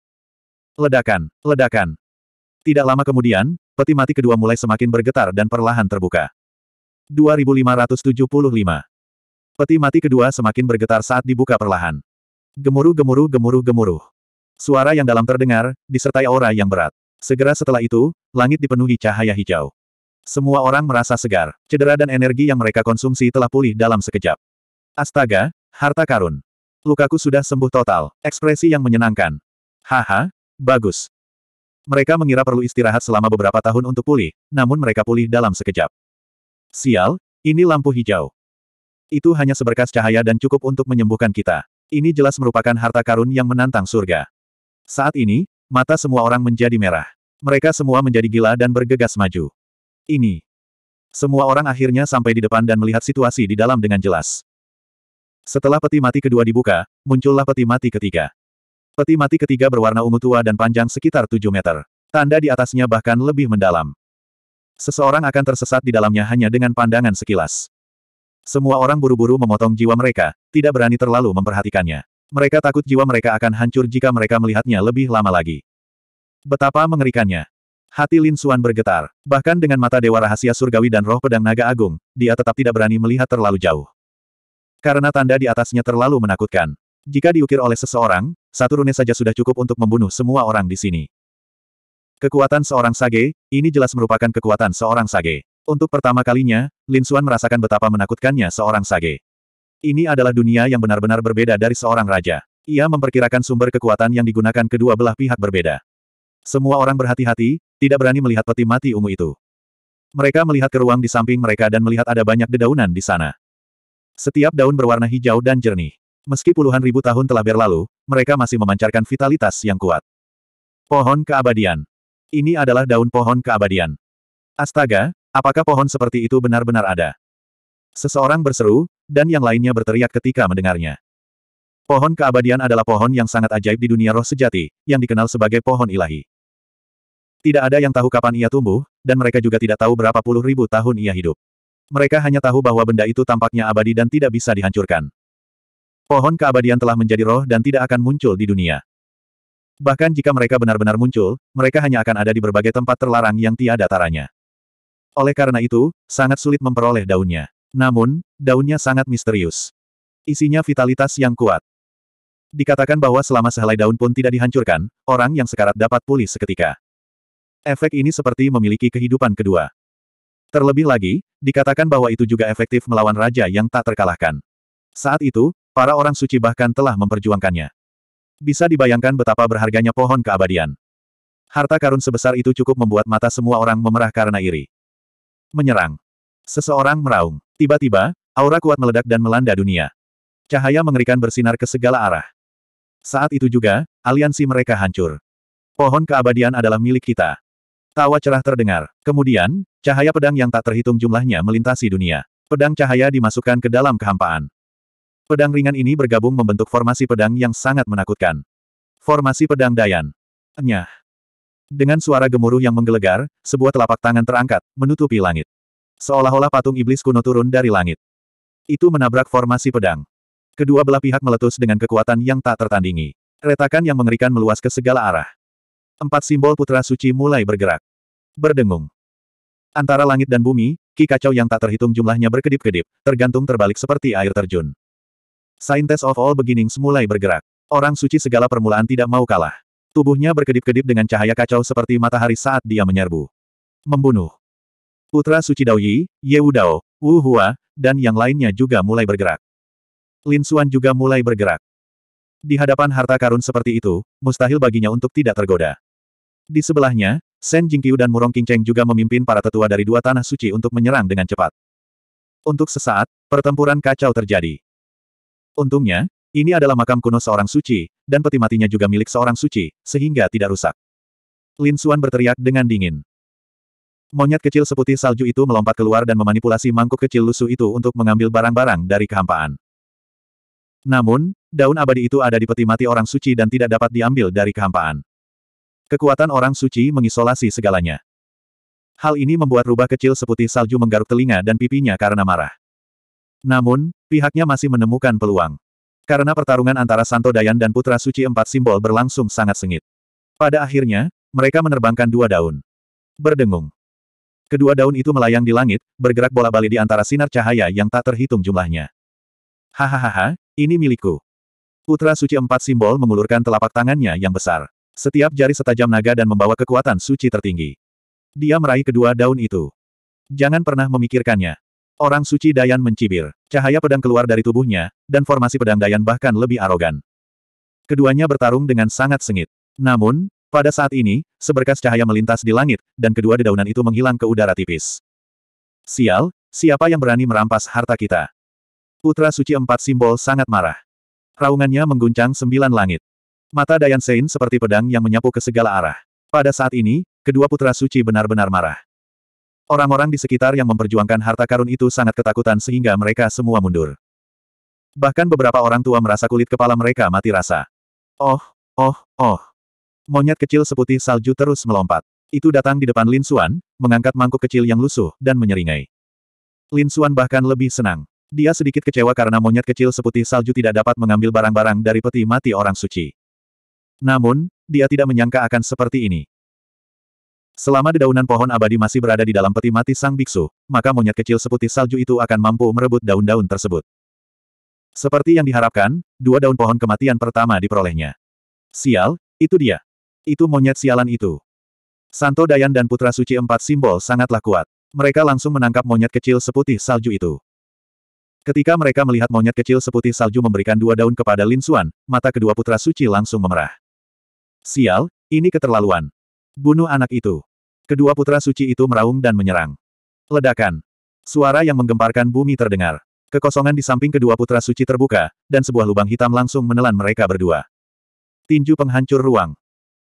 Ledakan, ledakan. Tidak lama kemudian, peti mati kedua mulai semakin bergetar dan perlahan terbuka. 2575 Peti mati kedua semakin bergetar saat dibuka perlahan. Gemuruh gemuruh gemuruh gemuruh. Suara yang dalam terdengar, disertai aura yang berat. Segera setelah itu, langit dipenuhi cahaya hijau. Semua orang merasa segar. Cedera dan energi yang mereka konsumsi telah pulih dalam sekejap. Astaga, harta karun. Lukaku sudah sembuh total. Ekspresi yang menyenangkan. Haha, bagus. Mereka mengira perlu istirahat selama beberapa tahun untuk pulih, namun mereka pulih dalam sekejap. Sial, ini lampu hijau. Itu hanya seberkas cahaya dan cukup untuk menyembuhkan kita. Ini jelas merupakan harta karun yang menantang surga. Saat ini, mata semua orang menjadi merah. Mereka semua menjadi gila dan bergegas maju. Ini. Semua orang akhirnya sampai di depan dan melihat situasi di dalam dengan jelas. Setelah peti mati kedua dibuka, muncullah peti mati ketiga. Peti mati ketiga berwarna ungu tua dan panjang sekitar 7 meter. Tanda di atasnya bahkan lebih mendalam. Seseorang akan tersesat di dalamnya hanya dengan pandangan sekilas. Semua orang buru-buru memotong jiwa mereka, tidak berani terlalu memperhatikannya. Mereka takut jiwa mereka akan hancur jika mereka melihatnya lebih lama lagi. Betapa mengerikannya. Hati Lin Suan bergetar. Bahkan dengan mata Dewa Rahasia Surgawi dan roh pedang naga agung, dia tetap tidak berani melihat terlalu jauh. Karena tanda di atasnya terlalu menakutkan. Jika diukir oleh seseorang, satu rune saja sudah cukup untuk membunuh semua orang di sini. Kekuatan seorang sage, ini jelas merupakan kekuatan seorang sage. Untuk pertama kalinya, Lin Suan merasakan betapa menakutkannya seorang sage. Ini adalah dunia yang benar-benar berbeda dari seorang raja. Ia memperkirakan sumber kekuatan yang digunakan kedua belah pihak berbeda. Semua orang berhati-hati, tidak berani melihat peti mati ungu itu. Mereka melihat ke ruang di samping mereka dan melihat ada banyak dedaunan di sana. Setiap daun berwarna hijau dan jernih. Meski puluhan ribu tahun telah berlalu, mereka masih memancarkan vitalitas yang kuat. Pohon keabadian. Ini adalah daun pohon keabadian. Astaga, Apakah pohon seperti itu benar-benar ada? Seseorang berseru, dan yang lainnya berteriak ketika mendengarnya. Pohon keabadian adalah pohon yang sangat ajaib di dunia roh sejati, yang dikenal sebagai pohon ilahi. Tidak ada yang tahu kapan ia tumbuh, dan mereka juga tidak tahu berapa puluh ribu tahun ia hidup. Mereka hanya tahu bahwa benda itu tampaknya abadi dan tidak bisa dihancurkan. Pohon keabadian telah menjadi roh dan tidak akan muncul di dunia. Bahkan jika mereka benar-benar muncul, mereka hanya akan ada di berbagai tempat terlarang yang tiada taranya. Oleh karena itu, sangat sulit memperoleh daunnya. Namun, daunnya sangat misterius. Isinya vitalitas yang kuat. Dikatakan bahwa selama sehelai daun pun tidak dihancurkan, orang yang sekarat dapat pulih seketika. Efek ini seperti memiliki kehidupan kedua. Terlebih lagi, dikatakan bahwa itu juga efektif melawan raja yang tak terkalahkan. Saat itu, para orang suci bahkan telah memperjuangkannya. Bisa dibayangkan betapa berharganya pohon keabadian. Harta karun sebesar itu cukup membuat mata semua orang memerah karena iri menyerang. Seseorang meraung. Tiba-tiba, aura kuat meledak dan melanda dunia. Cahaya mengerikan bersinar ke segala arah. Saat itu juga, aliansi mereka hancur. Pohon keabadian adalah milik kita. Tawa cerah terdengar. Kemudian, cahaya pedang yang tak terhitung jumlahnya melintasi dunia. Pedang cahaya dimasukkan ke dalam kehampaan. Pedang ringan ini bergabung membentuk formasi pedang yang sangat menakutkan. Formasi pedang Dayan. Enyah. Dengan suara gemuruh yang menggelegar, sebuah telapak tangan terangkat, menutupi langit. Seolah-olah patung iblis kuno turun dari langit. Itu menabrak formasi pedang. Kedua belah pihak meletus dengan kekuatan yang tak tertandingi. Retakan yang mengerikan meluas ke segala arah. Empat simbol putra suci mulai bergerak. Berdengung. Antara langit dan bumi, ki kacau yang tak terhitung jumlahnya berkedip-kedip, tergantung terbalik seperti air terjun. Scientist of all beginnings mulai bergerak. Orang suci segala permulaan tidak mau kalah. Tubuhnya berkedip-kedip dengan cahaya kacau seperti matahari saat dia menyerbu. Membunuh. Putra Suci Daoyi, Ye Wudao, Wu Hua, dan yang lainnya juga mulai bergerak. Lin Xuan juga mulai bergerak. Di hadapan harta karun seperti itu, mustahil baginya untuk tidak tergoda. Di sebelahnya, Shen Jingqiu dan Murong Qingcheng juga memimpin para tetua dari dua tanah suci untuk menyerang dengan cepat. Untuk sesaat, pertempuran kacau terjadi. Untungnya, ini adalah makam kuno seorang suci, dan peti matinya juga milik seorang suci, sehingga tidak rusak. Lin Xuan berteriak dengan dingin. Monyet kecil seputih salju itu melompat keluar dan memanipulasi mangkuk kecil lusuh itu untuk mengambil barang-barang dari kehampaan. Namun, daun abadi itu ada di peti mati orang suci dan tidak dapat diambil dari kehampaan. Kekuatan orang suci mengisolasi segalanya. Hal ini membuat rubah kecil seputih salju menggaruk telinga dan pipinya karena marah. Namun, pihaknya masih menemukan peluang. Karena pertarungan antara Santo Dayan dan Putra Suci Empat Simbol berlangsung sangat sengit. Pada akhirnya, mereka menerbangkan dua daun. Berdengung. Kedua daun itu melayang di langit, bergerak bola-bali di antara sinar cahaya yang tak terhitung jumlahnya. Hahaha, ini milikku. Putra Suci Empat Simbol mengulurkan telapak tangannya yang besar. Setiap jari setajam naga dan membawa kekuatan suci tertinggi. Dia meraih kedua daun itu. Jangan pernah memikirkannya. Orang suci Dayan mencibir. Cahaya pedang keluar dari tubuhnya, dan formasi pedang Dayan bahkan lebih arogan. Keduanya bertarung dengan sangat sengit. Namun, pada saat ini, seberkas cahaya melintas di langit, dan kedua dedaunan itu menghilang ke udara tipis. Sial, siapa yang berani merampas harta kita? Putra Suci Empat Simbol sangat marah. Raungannya mengguncang sembilan langit. Mata Dayan Sein seperti pedang yang menyapu ke segala arah. Pada saat ini, kedua putra suci benar-benar marah. Orang-orang di sekitar yang memperjuangkan harta karun itu sangat ketakutan sehingga mereka semua mundur. Bahkan beberapa orang tua merasa kulit kepala mereka mati rasa. Oh, oh, oh. Monyet kecil seputih salju terus melompat. Itu datang di depan Lin Suan, mengangkat mangkuk kecil yang lusuh, dan menyeringai. Lin Suan bahkan lebih senang. Dia sedikit kecewa karena monyet kecil seputih salju tidak dapat mengambil barang-barang dari peti mati orang suci. Namun, dia tidak menyangka akan seperti ini. Selama dedaunan pohon abadi masih berada di dalam peti mati sang biksu, maka monyet kecil seputih salju itu akan mampu merebut daun-daun tersebut. Seperti yang diharapkan, dua daun pohon kematian pertama diperolehnya. Sial, itu dia. Itu monyet sialan itu. Santo Dayan dan Putra Suci empat simbol sangatlah kuat. Mereka langsung menangkap monyet kecil seputih salju itu. Ketika mereka melihat monyet kecil seputih salju memberikan dua daun kepada Lin Xuan, mata kedua Putra Suci langsung memerah. Sial, ini keterlaluan. Bunuh anak itu. Kedua putra suci itu meraung dan menyerang. Ledakan. Suara yang menggemparkan bumi terdengar. Kekosongan di samping kedua putra suci terbuka, dan sebuah lubang hitam langsung menelan mereka berdua. Tinju penghancur ruang.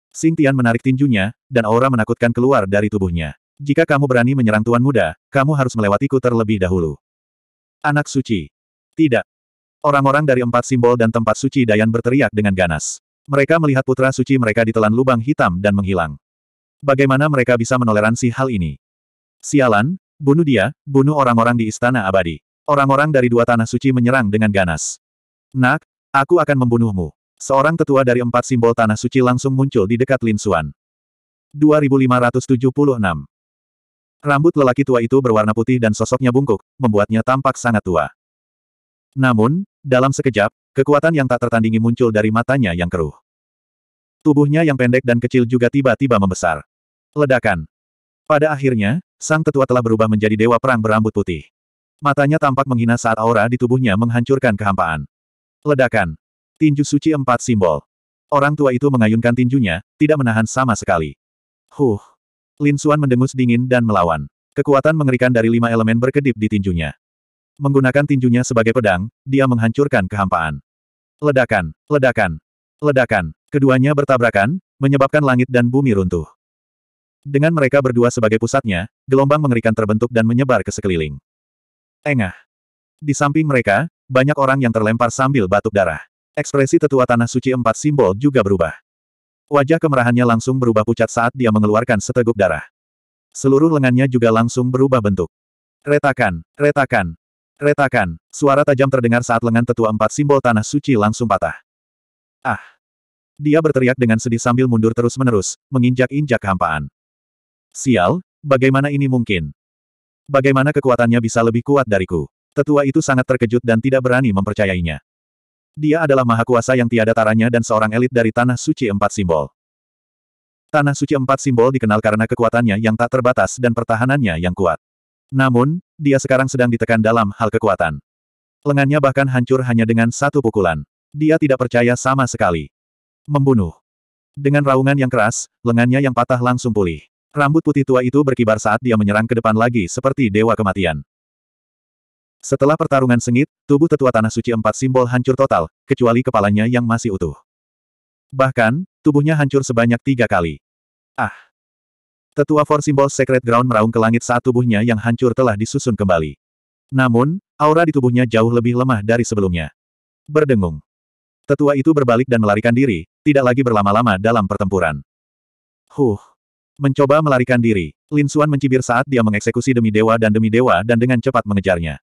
Sing Tian menarik tinjunya, dan aura menakutkan keluar dari tubuhnya. Jika kamu berani menyerang Tuan Muda, kamu harus melewatiku terlebih dahulu. Anak suci. Tidak. Orang-orang dari empat simbol dan tempat suci Dayan berteriak dengan ganas. Mereka melihat putra suci mereka ditelan lubang hitam dan menghilang. Bagaimana mereka bisa menoleransi hal ini? Sialan, bunuh dia, bunuh orang-orang di istana abadi. Orang-orang dari dua tanah suci menyerang dengan ganas. Nak, aku akan membunuhmu. Seorang tetua dari empat simbol tanah suci langsung muncul di dekat Lin Suan. 2576 Rambut lelaki tua itu berwarna putih dan sosoknya bungkuk, membuatnya tampak sangat tua. Namun, dalam sekejap, kekuatan yang tak tertandingi muncul dari matanya yang keruh. Tubuhnya yang pendek dan kecil juga tiba-tiba membesar. Ledakan. Pada akhirnya, sang tetua telah berubah menjadi dewa perang berambut putih. Matanya tampak menghina saat aura di tubuhnya menghancurkan kehampaan. Ledakan. Tinju suci empat simbol. Orang tua itu mengayunkan tinjunya, tidak menahan sama sekali. Huh. Lin Xuan mendengus dingin dan melawan. Kekuatan mengerikan dari lima elemen berkedip di tinjunya. Menggunakan tinjunya sebagai pedang, dia menghancurkan kehampaan. Ledakan, ledakan, ledakan. Keduanya bertabrakan, menyebabkan langit dan bumi runtuh. Dengan mereka berdua sebagai pusatnya, gelombang mengerikan terbentuk dan menyebar ke sekeliling. Engah. Di samping mereka, banyak orang yang terlempar sambil batuk darah. Ekspresi tetua Tanah Suci empat simbol juga berubah. Wajah kemerahannya langsung berubah pucat saat dia mengeluarkan seteguk darah. Seluruh lengannya juga langsung berubah bentuk. Retakan, retakan, retakan. Suara tajam terdengar saat lengan tetua empat simbol Tanah Suci langsung patah. Ah! Dia berteriak dengan sedih sambil mundur terus-menerus, menginjak-injak kehampaan. Sial, bagaimana ini mungkin? Bagaimana kekuatannya bisa lebih kuat dariku? Tetua itu sangat terkejut dan tidak berani mempercayainya. Dia adalah maha kuasa yang tiada taranya dan seorang elit dari Tanah Suci Empat Simbol. Tanah Suci Empat Simbol dikenal karena kekuatannya yang tak terbatas dan pertahanannya yang kuat. Namun, dia sekarang sedang ditekan dalam hal kekuatan. Lengannya bahkan hancur hanya dengan satu pukulan. Dia tidak percaya sama sekali. Membunuh. Dengan raungan yang keras, lengannya yang patah langsung pulih. Rambut putih tua itu berkibar saat dia menyerang ke depan lagi seperti dewa kematian. Setelah pertarungan sengit, tubuh tetua Tanah Suci empat simbol hancur total, kecuali kepalanya yang masih utuh. Bahkan, tubuhnya hancur sebanyak tiga kali. Ah! Tetua Four Simbol Secret Ground meraung ke langit saat tubuhnya yang hancur telah disusun kembali. Namun, aura di tubuhnya jauh lebih lemah dari sebelumnya. Berdengung. Tetua itu berbalik dan melarikan diri, tidak lagi berlama-lama dalam pertempuran. Huh! Mencoba melarikan diri, Lin Xuan mencibir saat dia mengeksekusi demi dewa dan demi dewa dan dengan cepat mengejarnya.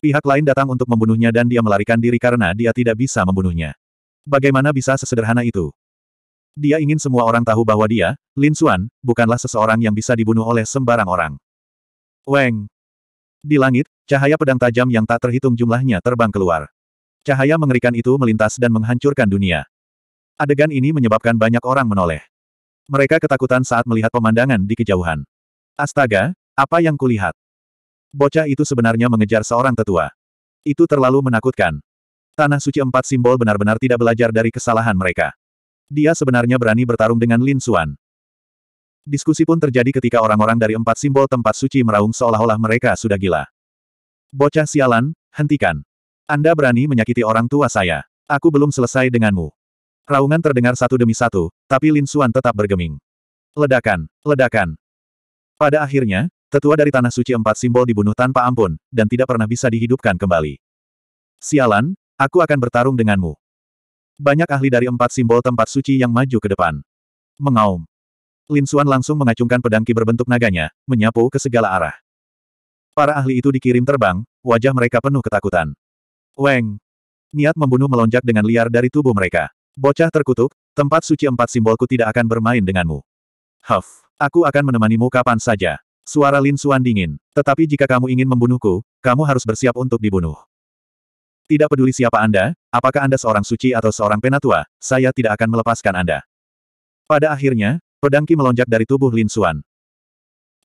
Pihak lain datang untuk membunuhnya dan dia melarikan diri karena dia tidak bisa membunuhnya. Bagaimana bisa sesederhana itu? Dia ingin semua orang tahu bahwa dia, Lin Xuan, bukanlah seseorang yang bisa dibunuh oleh sembarang orang. Weng! Di langit, cahaya pedang tajam yang tak terhitung jumlahnya terbang keluar. Cahaya mengerikan itu melintas dan menghancurkan dunia. Adegan ini menyebabkan banyak orang menoleh. Mereka ketakutan saat melihat pemandangan di kejauhan. Astaga, apa yang kulihat? Bocah itu sebenarnya mengejar seorang tetua. Itu terlalu menakutkan. Tanah suci empat simbol benar-benar tidak belajar dari kesalahan mereka. Dia sebenarnya berani bertarung dengan Lin Suan. Diskusi pun terjadi ketika orang-orang dari empat simbol tempat suci meraung seolah-olah mereka sudah gila. Bocah sialan, hentikan. Anda berani menyakiti orang tua saya. Aku belum selesai denganmu. Raungan terdengar satu demi satu, tapi Lin Suan tetap bergeming. Ledakan, ledakan. Pada akhirnya, tetua dari Tanah Suci Empat Simbol dibunuh tanpa ampun, dan tidak pernah bisa dihidupkan kembali. Sialan, aku akan bertarung denganmu. Banyak ahli dari empat simbol tempat suci yang maju ke depan. Mengaum. Lin Suan langsung mengacungkan pedang ki berbentuk naganya, menyapu ke segala arah. Para ahli itu dikirim terbang, wajah mereka penuh ketakutan. Weng! Niat membunuh melonjak dengan liar dari tubuh mereka. Bocah terkutuk, tempat suci empat simbolku tidak akan bermain denganmu. Huff, aku akan menemanimu kapan saja. Suara Lin Suan dingin. Tetapi jika kamu ingin membunuhku, kamu harus bersiap untuk dibunuh. Tidak peduli siapa Anda, apakah Anda seorang suci atau seorang penatua, saya tidak akan melepaskan Anda. Pada akhirnya, pedang Ki melonjak dari tubuh Lin Suan.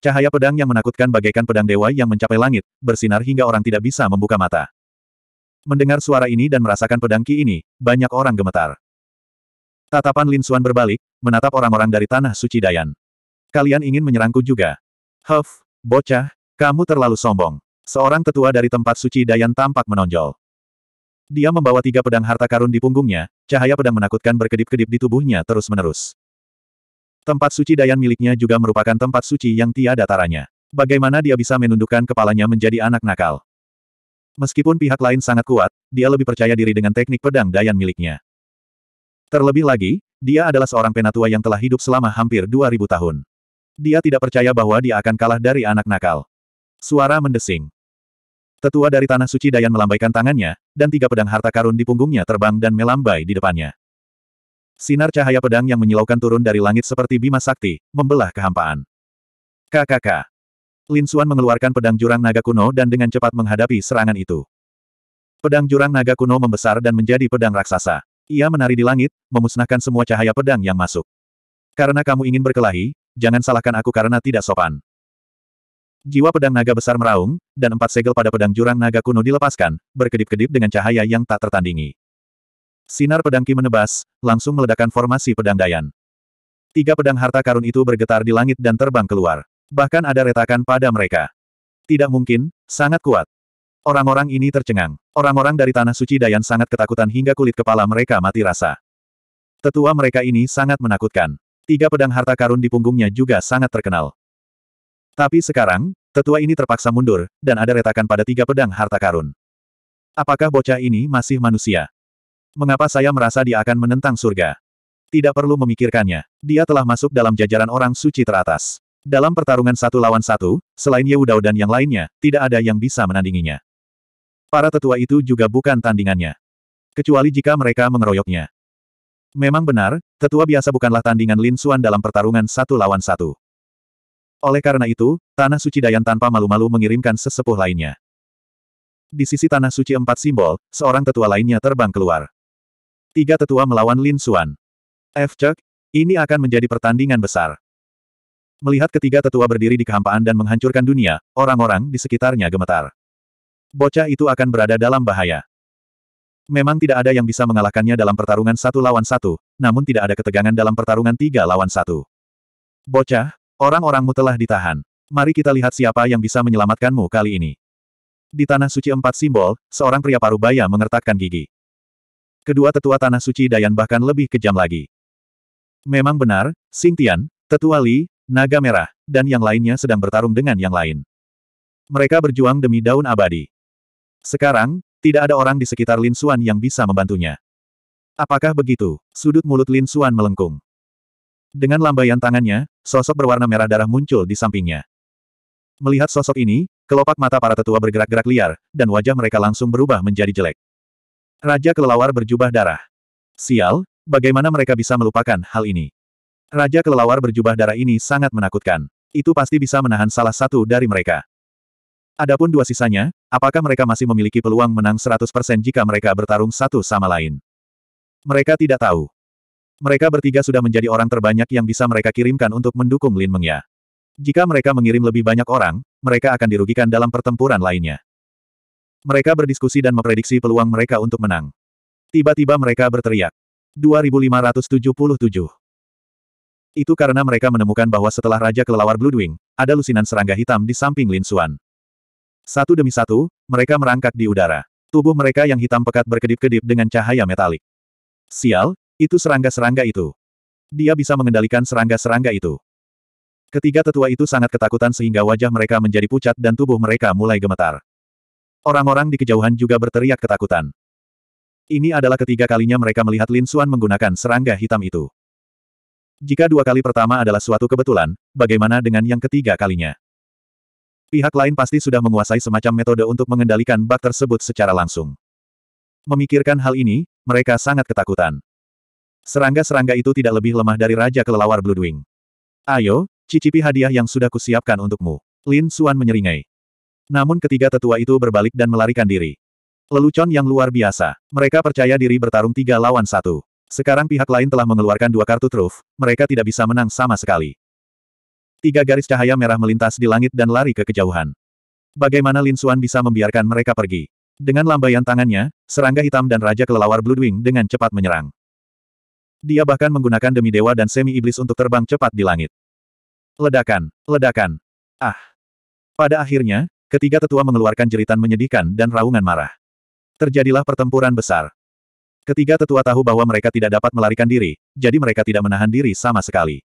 Cahaya pedang yang menakutkan bagaikan pedang dewa yang mencapai langit, bersinar hingga orang tidak bisa membuka mata. Mendengar suara ini dan merasakan pedang Ki ini, banyak orang gemetar. Tatapan Lin Xuan berbalik, menatap orang-orang dari Tanah Suci Dayan. Kalian ingin menyerangku juga? Huff, bocah, kamu terlalu sombong. Seorang tetua dari tempat suci Dayan tampak menonjol. Dia membawa tiga pedang harta karun di punggungnya, cahaya pedang menakutkan berkedip-kedip di tubuhnya terus-menerus. Tempat suci Dayan miliknya juga merupakan tempat suci yang tiada taranya. Bagaimana dia bisa menundukkan kepalanya menjadi anak nakal? Meskipun pihak lain sangat kuat, dia lebih percaya diri dengan teknik pedang Dayan miliknya. Terlebih lagi, dia adalah seorang penatua yang telah hidup selama hampir 2000 tahun. Dia tidak percaya bahwa dia akan kalah dari anak nakal. Suara mendesing. Tetua dari Tanah Suci Dayan melambaikan tangannya, dan tiga pedang harta karun di punggungnya terbang dan melambai di depannya. Sinar cahaya pedang yang menyilaukan turun dari langit seperti bima sakti, membelah kehampaan. KKK. Lin Xuan mengeluarkan pedang jurang naga kuno dan dengan cepat menghadapi serangan itu. Pedang jurang naga kuno membesar dan menjadi pedang raksasa. Ia menari di langit, memusnahkan semua cahaya pedang yang masuk. Karena kamu ingin berkelahi, jangan salahkan aku karena tidak sopan. Jiwa pedang naga besar meraung, dan empat segel pada pedang jurang naga kuno dilepaskan, berkedip-kedip dengan cahaya yang tak tertandingi. Sinar pedang Ki menebas, langsung meledakkan formasi pedang Dayan. Tiga pedang harta karun itu bergetar di langit dan terbang keluar. Bahkan ada retakan pada mereka. Tidak mungkin, sangat kuat. Orang-orang ini tercengang. Orang-orang dari Tanah Suci Dayan sangat ketakutan hingga kulit kepala mereka mati rasa. Tetua mereka ini sangat menakutkan. Tiga pedang harta karun di punggungnya juga sangat terkenal. Tapi sekarang, tetua ini terpaksa mundur, dan ada retakan pada tiga pedang harta karun. Apakah bocah ini masih manusia? Mengapa saya merasa dia akan menentang surga? Tidak perlu memikirkannya. Dia telah masuk dalam jajaran orang suci teratas. Dalam pertarungan satu lawan satu, selain Yehudao dan yang lainnya, tidak ada yang bisa menandinginya. Para tetua itu juga bukan tandingannya. Kecuali jika mereka mengeroyoknya. Memang benar, tetua biasa bukanlah tandingan Lin Xuan dalam pertarungan satu lawan satu. Oleh karena itu, Tanah Suci Dayan tanpa malu-malu mengirimkan sesepuh lainnya. Di sisi Tanah Suci empat simbol, seorang tetua lainnya terbang keluar. Tiga tetua melawan Lin Xuan. F. Chuck, ini akan menjadi pertandingan besar. Melihat ketiga tetua berdiri di kehampaan dan menghancurkan dunia, orang-orang di sekitarnya gemetar bocah itu akan berada dalam bahaya. Memang tidak ada yang bisa mengalahkannya dalam pertarungan satu lawan satu, namun tidak ada ketegangan dalam pertarungan tiga lawan satu. Bocah, orang-orangmu telah ditahan. Mari kita lihat siapa yang bisa menyelamatkanmu kali ini. Di Tanah Suci Empat Simbol, seorang pria parubaya mengertakkan gigi. Kedua tetua Tanah Suci Dayan bahkan lebih kejam lagi. Memang benar, Sing Tian, Tetua Li, Naga Merah, dan yang lainnya sedang bertarung dengan yang lain. Mereka berjuang demi daun abadi. Sekarang, tidak ada orang di sekitar Lin Xuan yang bisa membantunya. Apakah begitu? Sudut mulut Lin Xuan melengkung. Dengan lambaian tangannya, sosok berwarna merah darah muncul di sampingnya. Melihat sosok ini, kelopak mata para tetua bergerak-gerak liar, dan wajah mereka langsung berubah menjadi jelek. Raja kelelawar berjubah darah. Sial, bagaimana mereka bisa melupakan hal ini? Raja kelelawar berjubah darah ini sangat menakutkan. Itu pasti bisa menahan salah satu dari mereka. Adapun dua sisanya, apakah mereka masih memiliki peluang menang 100% jika mereka bertarung satu sama lain? Mereka tidak tahu. Mereka bertiga sudah menjadi orang terbanyak yang bisa mereka kirimkan untuk mendukung Lin Mengya. Jika mereka mengirim lebih banyak orang, mereka akan dirugikan dalam pertempuran lainnya. Mereka berdiskusi dan memprediksi peluang mereka untuk menang. Tiba-tiba mereka berteriak. 2577. Itu karena mereka menemukan bahwa setelah Raja Kelelawar Bloodwing, ada lusinan serangga hitam di samping Lin Xuan. Satu demi satu, mereka merangkak di udara. Tubuh mereka yang hitam pekat berkedip-kedip dengan cahaya metalik. Sial, itu serangga-serangga itu. Dia bisa mengendalikan serangga-serangga itu. Ketiga tetua itu sangat ketakutan sehingga wajah mereka menjadi pucat dan tubuh mereka mulai gemetar. Orang-orang di kejauhan juga berteriak ketakutan. Ini adalah ketiga kalinya mereka melihat Lin Suan menggunakan serangga hitam itu. Jika dua kali pertama adalah suatu kebetulan, bagaimana dengan yang ketiga kalinya? Pihak lain pasti sudah menguasai semacam metode untuk mengendalikan bak tersebut secara langsung. Memikirkan hal ini, mereka sangat ketakutan. Serangga-serangga itu tidak lebih lemah dari Raja Kelelawar Bloodwing. Ayo, cicipi hadiah yang sudah kusiapkan untukmu. Lin Suan menyeringai. Namun ketiga tetua itu berbalik dan melarikan diri. Lelucon yang luar biasa. Mereka percaya diri bertarung tiga lawan satu. Sekarang pihak lain telah mengeluarkan dua kartu truf, mereka tidak bisa menang sama sekali. Tiga garis cahaya merah melintas di langit dan lari ke kejauhan. Bagaimana Lin Xuan bisa membiarkan mereka pergi? Dengan lambaian tangannya, serangga hitam dan Raja Kelelawar Bloodwing dengan cepat menyerang. Dia bahkan menggunakan demi dewa dan semi iblis untuk terbang cepat di langit. Ledakan, ledakan. Ah. Pada akhirnya, ketiga tetua mengeluarkan jeritan menyedihkan dan raungan marah. Terjadilah pertempuran besar. Ketiga tetua tahu bahwa mereka tidak dapat melarikan diri, jadi mereka tidak menahan diri sama sekali.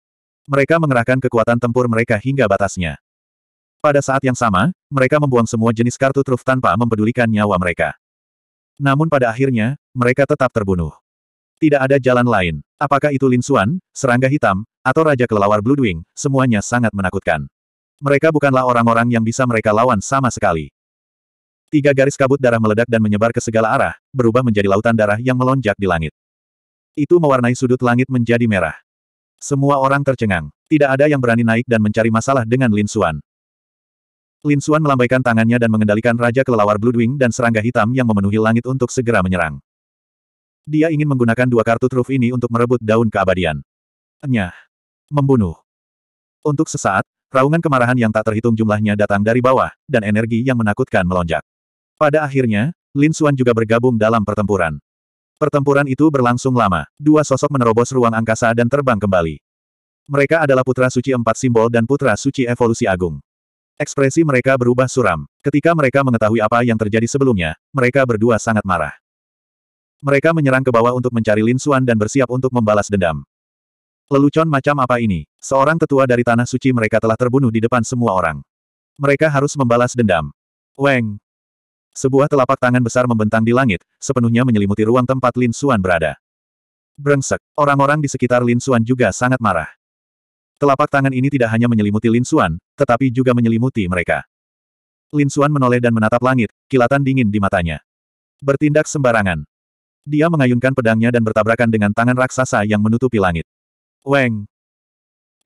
Mereka mengerahkan kekuatan tempur mereka hingga batasnya. Pada saat yang sama, mereka membuang semua jenis kartu truf tanpa mempedulikan nyawa mereka. Namun pada akhirnya, mereka tetap terbunuh. Tidak ada jalan lain. Apakah itu Lin Xuan, serangga hitam, atau Raja Kelelawar Bloodwing, semuanya sangat menakutkan. Mereka bukanlah orang-orang yang bisa mereka lawan sama sekali. Tiga garis kabut darah meledak dan menyebar ke segala arah, berubah menjadi lautan darah yang melonjak di langit. Itu mewarnai sudut langit menjadi merah. Semua orang tercengang. Tidak ada yang berani naik dan mencari masalah dengan Lin Xuan. Lin Xuan melambaikan tangannya dan mengendalikan Raja Kelelawar Bloodwing dan serangga hitam yang memenuhi langit untuk segera menyerang. Dia ingin menggunakan dua kartu truf ini untuk merebut daun keabadian. Nyah. Membunuh. Untuk sesaat, raungan kemarahan yang tak terhitung jumlahnya datang dari bawah, dan energi yang menakutkan melonjak. Pada akhirnya, Lin Xuan juga bergabung dalam pertempuran. Pertempuran itu berlangsung lama. Dua sosok menerobos ruang angkasa dan terbang kembali. Mereka adalah Putra Suci Empat Simbol dan Putra Suci Evolusi Agung. Ekspresi mereka berubah suram. Ketika mereka mengetahui apa yang terjadi sebelumnya, mereka berdua sangat marah. Mereka menyerang ke bawah untuk mencari Lin Suan dan bersiap untuk membalas dendam. Lelucon macam apa ini? Seorang tetua dari Tanah Suci mereka telah terbunuh di depan semua orang. Mereka harus membalas dendam. Weng, sebuah telapak tangan besar membentang di langit, sepenuhnya menyelimuti ruang tempat Lin Suan berada. Brengsek, orang-orang di sekitar Lin Suan juga sangat marah. Telapak tangan ini tidak hanya menyelimuti Lin Suan, tetapi juga menyelimuti mereka. Lin Suan menoleh dan menatap langit, kilatan dingin di matanya. Bertindak sembarangan. Dia mengayunkan pedangnya dan bertabrakan dengan tangan raksasa yang menutupi langit. Weng!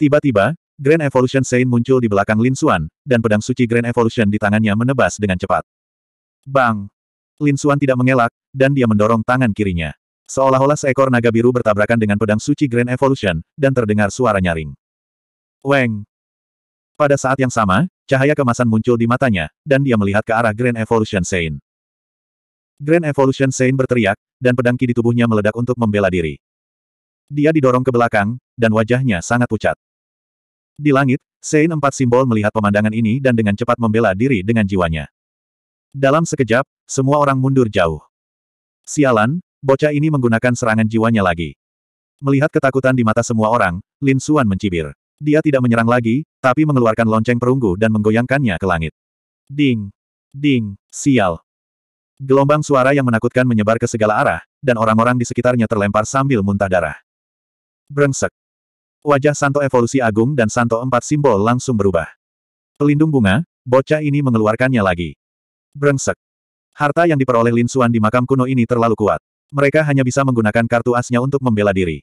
Tiba-tiba, Grand Evolution Saint muncul di belakang Lin Suan, dan pedang suci Grand Evolution di tangannya menebas dengan cepat. Bang! Lin Suan tidak mengelak, dan dia mendorong tangan kirinya. Seolah-olah seekor naga biru bertabrakan dengan pedang suci Grand Evolution, dan terdengar suara nyaring. Weng! Pada saat yang sama, cahaya kemasan muncul di matanya, dan dia melihat ke arah Grand Evolution Saint. Grand Evolution Saint berteriak, dan pedang ki di tubuhnya meledak untuk membela diri. Dia didorong ke belakang, dan wajahnya sangat pucat. Di langit, Sein empat simbol melihat pemandangan ini dan dengan cepat membela diri dengan jiwanya. Dalam sekejap, semua orang mundur jauh. Sialan, bocah ini menggunakan serangan jiwanya lagi. Melihat ketakutan di mata semua orang, Lin Xuan mencibir. Dia tidak menyerang lagi, tapi mengeluarkan lonceng perunggu dan menggoyangkannya ke langit. Ding! Ding! Sial! Gelombang suara yang menakutkan menyebar ke segala arah, dan orang-orang di sekitarnya terlempar sambil muntah darah. Brengsek! Wajah Santo Evolusi Agung dan Santo Empat Simbol langsung berubah. Pelindung bunga, bocah ini mengeluarkannya lagi. Brengsek. Harta yang diperoleh Lin Suan di makam kuno ini terlalu kuat. Mereka hanya bisa menggunakan kartu asnya untuk membela diri.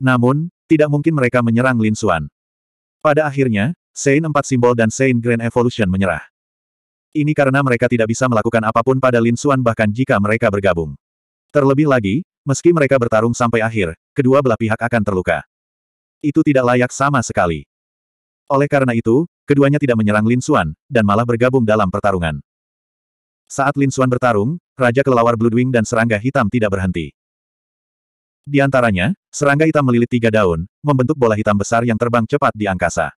Namun, tidak mungkin mereka menyerang Lin Suan. Pada akhirnya, Sein Empat Simbol dan Sein Grand Evolution menyerah. Ini karena mereka tidak bisa melakukan apapun pada Lin Suan bahkan jika mereka bergabung. Terlebih lagi, meski mereka bertarung sampai akhir, kedua belah pihak akan terluka. Itu tidak layak sama sekali. Oleh karena itu, keduanya tidak menyerang Lin Suan dan malah bergabung dalam pertarungan. Saat Lin Xuan bertarung, Raja Kelelawar Bloodwing dan serangga hitam tidak berhenti. Di antaranya, serangga hitam melilit tiga daun, membentuk bola hitam besar yang terbang cepat di angkasa.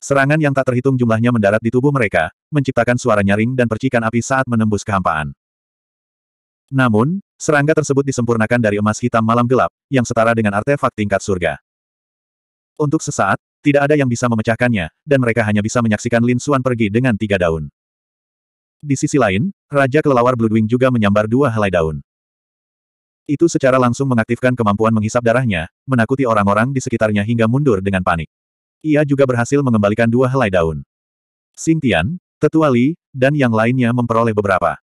Serangan yang tak terhitung jumlahnya mendarat di tubuh mereka, menciptakan suara nyaring dan percikan api saat menembus kehampaan. Namun, serangga tersebut disempurnakan dari emas hitam malam gelap, yang setara dengan artefak tingkat surga. Untuk sesaat, tidak ada yang bisa memecahkannya, dan mereka hanya bisa menyaksikan Lin Xuan pergi dengan tiga daun. Di sisi lain, Raja Kelelawar Bloodwing juga menyambar dua helai daun. Itu secara langsung mengaktifkan kemampuan menghisap darahnya, menakuti orang-orang di sekitarnya hingga mundur dengan panik. Ia juga berhasil mengembalikan dua helai daun. Sing Tian, Tetua Li, dan yang lainnya memperoleh beberapa.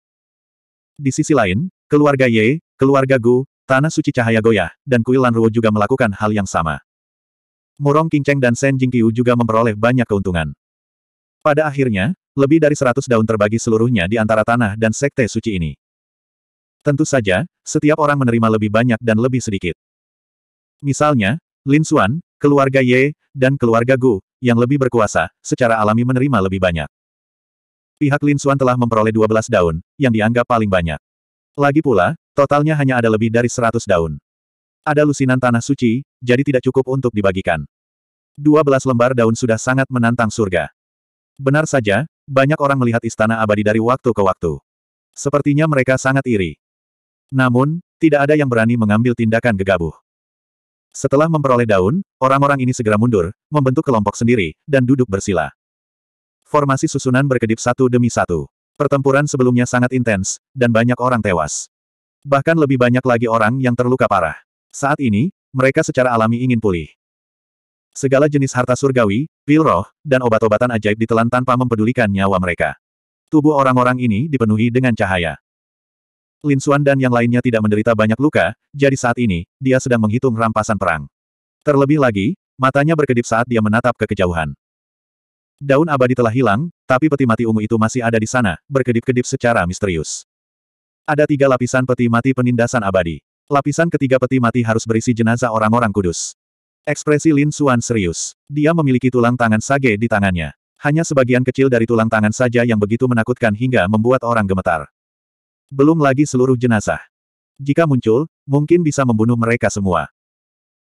Di sisi lain, keluarga Ye, keluarga Gu, Tanah Suci Cahaya Goyah, dan Kuil Lanruo juga melakukan hal yang sama. Murong Cheng dan Shen Jingqiu juga memperoleh banyak keuntungan. Pada akhirnya, lebih dari seratus daun terbagi seluruhnya di antara tanah dan sekte suci ini. Tentu saja, setiap orang menerima lebih banyak dan lebih sedikit. Misalnya, Lin Xuan, keluarga Ye, dan keluarga Gu, yang lebih berkuasa, secara alami menerima lebih banyak. Pihak Lin Xuan telah memperoleh 12 daun, yang dianggap paling banyak. Lagi pula, totalnya hanya ada lebih dari 100 daun. Ada lusinan tanah suci, jadi tidak cukup untuk dibagikan. Dua belas lembar daun sudah sangat menantang surga. Benar saja, banyak orang melihat istana abadi dari waktu ke waktu. Sepertinya mereka sangat iri. Namun, tidak ada yang berani mengambil tindakan gegabah. Setelah memperoleh daun, orang-orang ini segera mundur, membentuk kelompok sendiri, dan duduk bersila. Formasi susunan berkedip satu demi satu. Pertempuran sebelumnya sangat intens, dan banyak orang tewas. Bahkan lebih banyak lagi orang yang terluka parah. Saat ini, mereka secara alami ingin pulih. Segala jenis harta surgawi, pil roh, dan obat-obatan ajaib ditelan tanpa mempedulikan nyawa mereka. Tubuh orang-orang ini dipenuhi dengan cahaya. Lin Xuan dan yang lainnya tidak menderita banyak luka, jadi saat ini, dia sedang menghitung rampasan perang. Terlebih lagi, matanya berkedip saat dia menatap ke kejauhan. Daun abadi telah hilang, tapi peti mati ungu itu masih ada di sana, berkedip-kedip secara misterius. Ada tiga lapisan peti mati penindasan abadi. Lapisan ketiga peti mati harus berisi jenazah orang-orang kudus. Ekspresi Lin Suan serius. Dia memiliki tulang tangan sage di tangannya. Hanya sebagian kecil dari tulang tangan saja yang begitu menakutkan hingga membuat orang gemetar. Belum lagi seluruh jenazah. Jika muncul, mungkin bisa membunuh mereka semua.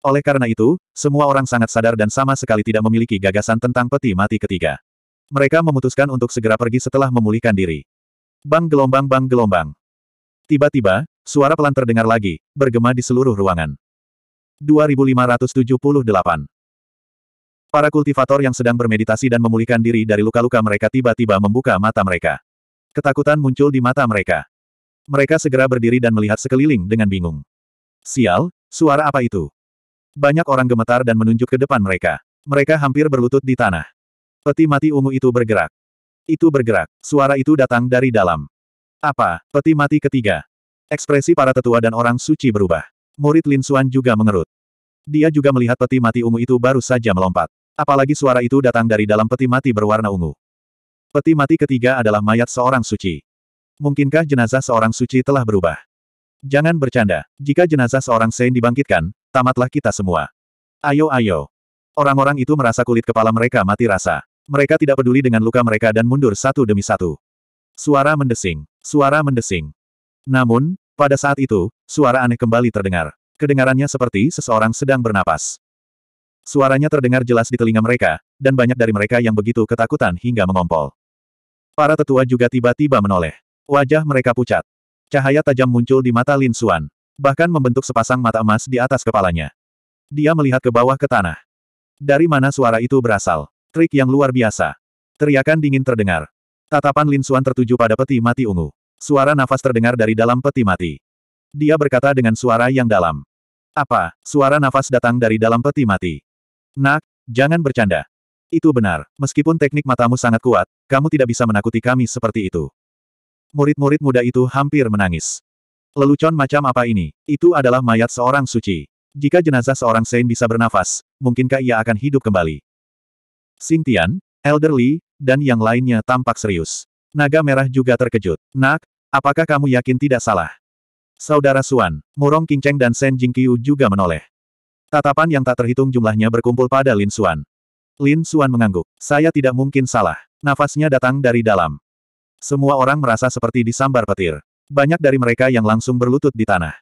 Oleh karena itu, semua orang sangat sadar dan sama sekali tidak memiliki gagasan tentang peti mati ketiga. Mereka memutuskan untuk segera pergi setelah memulihkan diri. Bang gelombang bang gelombang. Tiba-tiba, suara pelan terdengar lagi, bergema di seluruh ruangan. 2578. Para kultivator yang sedang bermeditasi dan memulihkan diri dari luka-luka mereka tiba-tiba membuka mata mereka. Ketakutan muncul di mata mereka. Mereka segera berdiri dan melihat sekeliling dengan bingung. Sial, suara apa itu? Banyak orang gemetar dan menunjuk ke depan mereka. Mereka hampir berlutut di tanah. Peti mati ungu itu bergerak. Itu bergerak. Suara itu datang dari dalam. Apa? Peti mati ketiga. Ekspresi para tetua dan orang suci berubah. Murid Lin Xuan juga mengerut. Dia juga melihat peti mati ungu itu baru saja melompat. Apalagi suara itu datang dari dalam peti mati berwarna ungu. Peti mati ketiga adalah mayat seorang suci. Mungkinkah jenazah seorang suci telah berubah? Jangan bercanda. Jika jenazah seorang Sein dibangkitkan, tamatlah kita semua. Ayo ayo. Orang-orang itu merasa kulit kepala mereka mati rasa. Mereka tidak peduli dengan luka mereka dan mundur satu demi satu. Suara mendesing. Suara mendesing. Namun, pada saat itu, suara aneh kembali terdengar. Kedengarannya seperti seseorang sedang bernapas. Suaranya terdengar jelas di telinga mereka, dan banyak dari mereka yang begitu ketakutan hingga mengompol. Para tetua juga tiba-tiba menoleh. Wajah mereka pucat. Cahaya tajam muncul di mata Lin Suan, Bahkan membentuk sepasang mata emas di atas kepalanya. Dia melihat ke bawah ke tanah. Dari mana suara itu berasal? Trik yang luar biasa. Teriakan dingin terdengar. Tatapan Lin Suan tertuju pada peti mati ungu. Suara nafas terdengar dari dalam peti mati. Dia berkata dengan suara yang dalam. Apa? Suara nafas datang dari dalam peti mati. Nak, jangan bercanda. Itu benar. Meskipun teknik matamu sangat kuat, kamu tidak bisa menakuti kami seperti itu. Murid-murid muda itu hampir menangis. Lelucon macam apa ini? Itu adalah mayat seorang suci. Jika jenazah seorang Saint bisa bernafas, mungkinkah ia akan hidup kembali? Xing Tian, Elder dan yang lainnya tampak serius. Naga merah juga terkejut. Nak, apakah kamu yakin tidak salah? Saudara Suan, Murong Kingcheng dan Shen Jingqiu juga menoleh. Tatapan yang tak terhitung jumlahnya berkumpul pada Lin Suan. Lin Suan mengangguk. Saya tidak mungkin salah. Nafasnya datang dari dalam. Semua orang merasa seperti disambar petir. Banyak dari mereka yang langsung berlutut di tanah.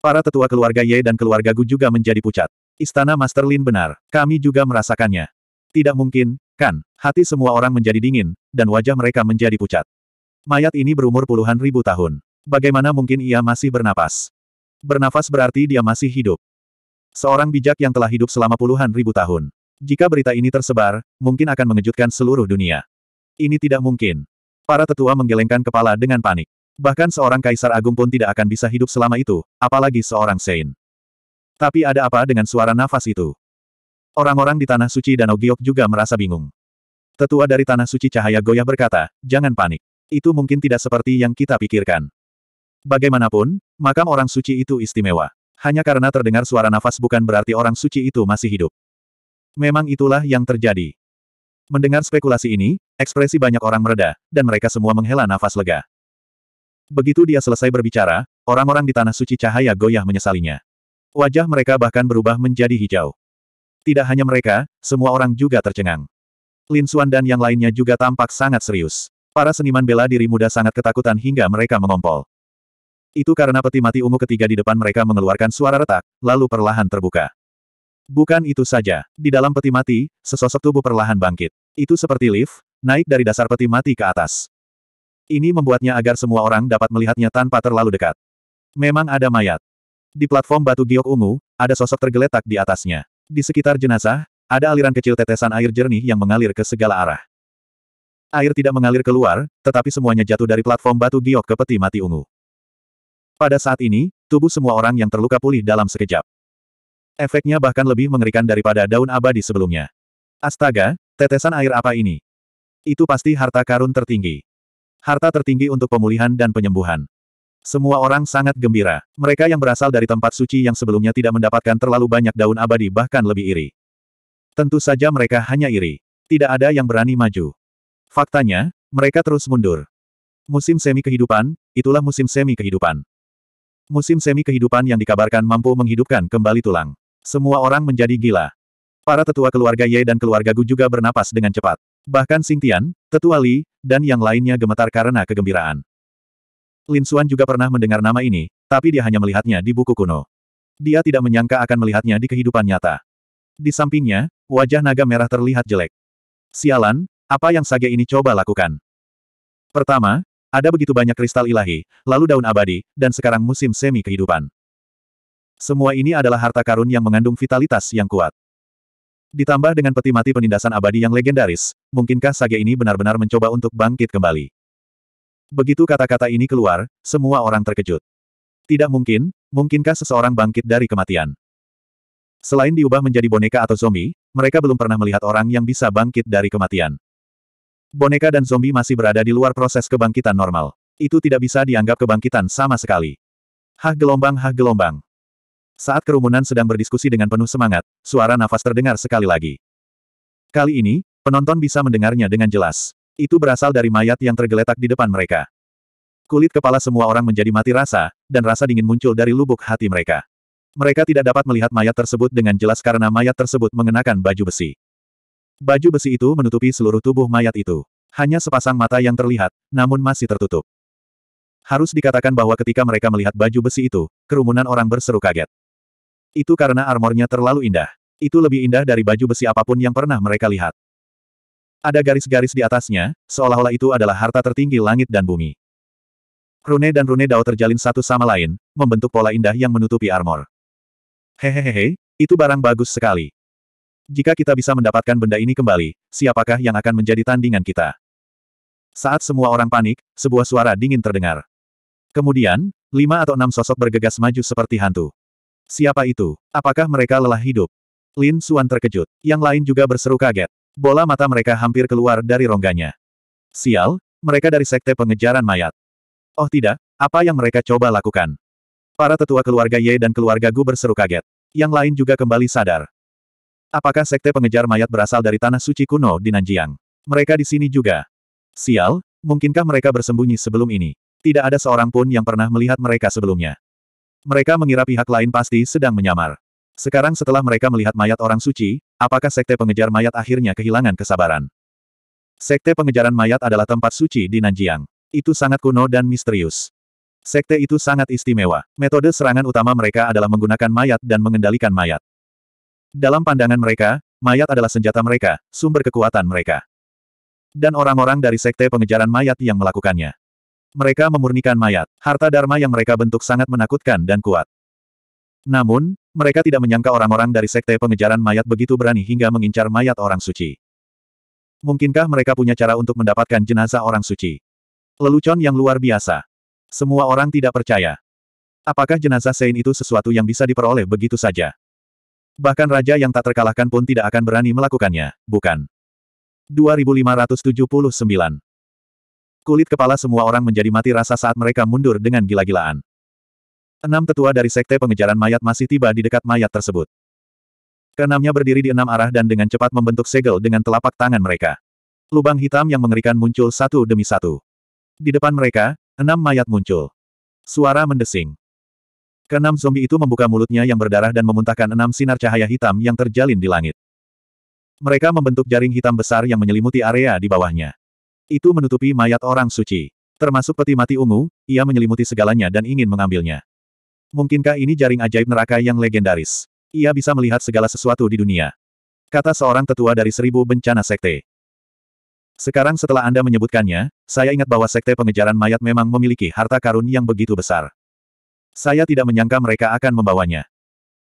Para tetua keluarga Ye dan keluarga Gu juga menjadi pucat. Istana Master Lin benar, kami juga merasakannya. Tidak mungkin, kan? Hati semua orang menjadi dingin, dan wajah mereka menjadi pucat. Mayat ini berumur puluhan ribu tahun. Bagaimana mungkin ia masih bernapas? Bernafas berarti dia masih hidup. Seorang bijak yang telah hidup selama puluhan ribu tahun. Jika berita ini tersebar, mungkin akan mengejutkan seluruh dunia. Ini tidak mungkin. Para tetua menggelengkan kepala dengan panik. Bahkan seorang kaisar agung pun tidak akan bisa hidup selama itu, apalagi seorang sein. Tapi ada apa dengan suara nafas itu? Orang-orang di Tanah Suci Danau Giok juga merasa bingung. Tetua dari Tanah Suci Cahaya Goyah berkata, jangan panik. Itu mungkin tidak seperti yang kita pikirkan. Bagaimanapun, makam orang suci itu istimewa. Hanya karena terdengar suara nafas bukan berarti orang suci itu masih hidup. Memang itulah yang terjadi. Mendengar spekulasi ini, ekspresi banyak orang mereda, dan mereka semua menghela nafas lega. Begitu dia selesai berbicara, orang-orang di Tanah Suci Cahaya Goyah menyesalinya. Wajah mereka bahkan berubah menjadi hijau. Tidak hanya mereka, semua orang juga tercengang. Lin Suan dan yang lainnya juga tampak sangat serius. Para seniman bela diri muda sangat ketakutan hingga mereka mengompol. Itu karena peti mati ungu ketiga di depan mereka mengeluarkan suara retak, lalu perlahan terbuka. Bukan itu saja. Di dalam peti mati, sesosok tubuh perlahan bangkit. Itu seperti lift, naik dari dasar peti mati ke atas. Ini membuatnya agar semua orang dapat melihatnya tanpa terlalu dekat. Memang ada mayat. Di platform batu giok ungu, ada sosok tergeletak di atasnya. Di sekitar jenazah, ada aliran kecil tetesan air jernih yang mengalir ke segala arah. Air tidak mengalir keluar, tetapi semuanya jatuh dari platform batu giok ke peti mati ungu. Pada saat ini, tubuh semua orang yang terluka pulih dalam sekejap. Efeknya bahkan lebih mengerikan daripada daun abadi sebelumnya. Astaga, tetesan air apa ini? Itu pasti harta karun tertinggi. Harta tertinggi untuk pemulihan dan penyembuhan. Semua orang sangat gembira. Mereka yang berasal dari tempat suci yang sebelumnya tidak mendapatkan terlalu banyak daun abadi bahkan lebih iri. Tentu saja mereka hanya iri. Tidak ada yang berani maju. Faktanya, mereka terus mundur. Musim semi kehidupan, itulah musim semi kehidupan. Musim semi kehidupan yang dikabarkan mampu menghidupkan kembali tulang. Semua orang menjadi gila. Para tetua keluarga Ye dan keluarga Gu juga bernapas dengan cepat. Bahkan Tian, tetua Li, dan yang lainnya gemetar karena kegembiraan. Lin Xuan juga pernah mendengar nama ini, tapi dia hanya melihatnya di buku kuno. Dia tidak menyangka akan melihatnya di kehidupan nyata. Di sampingnya, wajah naga merah terlihat jelek. Sialan, apa yang Sage ini coba lakukan? Pertama, ada begitu banyak kristal ilahi, lalu daun abadi, dan sekarang musim semi kehidupan. Semua ini adalah harta karun yang mengandung vitalitas yang kuat. Ditambah dengan peti mati penindasan abadi yang legendaris, mungkinkah Sage ini benar-benar mencoba untuk bangkit kembali? Begitu kata-kata ini keluar, semua orang terkejut. Tidak mungkin, mungkinkah seseorang bangkit dari kematian? Selain diubah menjadi boneka atau zombie, mereka belum pernah melihat orang yang bisa bangkit dari kematian. Boneka dan zombie masih berada di luar proses kebangkitan normal. Itu tidak bisa dianggap kebangkitan sama sekali. Hah gelombang hah gelombang. Saat kerumunan sedang berdiskusi dengan penuh semangat, suara nafas terdengar sekali lagi. Kali ini, penonton bisa mendengarnya dengan jelas. Itu berasal dari mayat yang tergeletak di depan mereka. Kulit kepala semua orang menjadi mati rasa, dan rasa dingin muncul dari lubuk hati mereka. Mereka tidak dapat melihat mayat tersebut dengan jelas karena mayat tersebut mengenakan baju besi. Baju besi itu menutupi seluruh tubuh mayat itu. Hanya sepasang mata yang terlihat, namun masih tertutup. Harus dikatakan bahwa ketika mereka melihat baju besi itu, kerumunan orang berseru kaget. Itu karena armornya terlalu indah. Itu lebih indah dari baju besi apapun yang pernah mereka lihat. Ada garis-garis di atasnya, seolah-olah itu adalah harta tertinggi langit dan bumi. Rune dan rune dao terjalin satu sama lain, membentuk pola indah yang menutupi armor. Hehehehe, itu barang bagus sekali. Jika kita bisa mendapatkan benda ini kembali, siapakah yang akan menjadi tandingan kita? Saat semua orang panik, sebuah suara dingin terdengar. Kemudian, lima atau enam sosok bergegas maju seperti hantu. Siapa itu? Apakah mereka lelah hidup? Lin Suan terkejut. Yang lain juga berseru kaget. Bola mata mereka hampir keluar dari rongganya. Sial, mereka dari sekte pengejaran mayat. Oh tidak, apa yang mereka coba lakukan? Para tetua keluarga Ye dan keluarga Gu berseru kaget. Yang lain juga kembali sadar. Apakah sekte pengejar mayat berasal dari tanah suci kuno di Nanjiang? Mereka di sini juga. Sial, mungkinkah mereka bersembunyi sebelum ini? Tidak ada seorang pun yang pernah melihat mereka sebelumnya. Mereka mengira pihak lain pasti sedang menyamar. Sekarang setelah mereka melihat mayat orang suci, Apakah Sekte Pengejar Mayat akhirnya kehilangan kesabaran? Sekte Pengejaran Mayat adalah tempat suci di Nanjiang. Itu sangat kuno dan misterius. Sekte itu sangat istimewa. Metode serangan utama mereka adalah menggunakan mayat dan mengendalikan mayat. Dalam pandangan mereka, mayat adalah senjata mereka, sumber kekuatan mereka. Dan orang-orang dari Sekte Pengejaran Mayat yang melakukannya. Mereka memurnikan mayat. Harta Dharma yang mereka bentuk sangat menakutkan dan kuat. Namun, mereka tidak menyangka orang-orang dari sekte pengejaran mayat begitu berani hingga mengincar mayat orang suci. Mungkinkah mereka punya cara untuk mendapatkan jenazah orang suci? Lelucon yang luar biasa. Semua orang tidak percaya. Apakah jenazah Sein itu sesuatu yang bisa diperoleh begitu saja? Bahkan raja yang tak terkalahkan pun tidak akan berani melakukannya, bukan? 2579 Kulit kepala semua orang menjadi mati rasa saat mereka mundur dengan gila-gilaan. Enam tetua dari sekte pengejaran mayat masih tiba di dekat mayat tersebut. Keenamnya berdiri di enam arah dan dengan cepat membentuk segel dengan telapak tangan mereka. Lubang hitam yang mengerikan muncul satu demi satu. Di depan mereka, enam mayat muncul. Suara mendesing. Keenam zombie itu membuka mulutnya yang berdarah dan memuntahkan enam sinar cahaya hitam yang terjalin di langit. Mereka membentuk jaring hitam besar yang menyelimuti area di bawahnya. Itu menutupi mayat orang suci. Termasuk peti mati ungu, ia menyelimuti segalanya dan ingin mengambilnya. Mungkinkah ini jaring ajaib neraka yang legendaris? Ia bisa melihat segala sesuatu di dunia. Kata seorang tetua dari seribu bencana sekte. Sekarang setelah Anda menyebutkannya, saya ingat bahwa sekte pengejaran mayat memang memiliki harta karun yang begitu besar. Saya tidak menyangka mereka akan membawanya.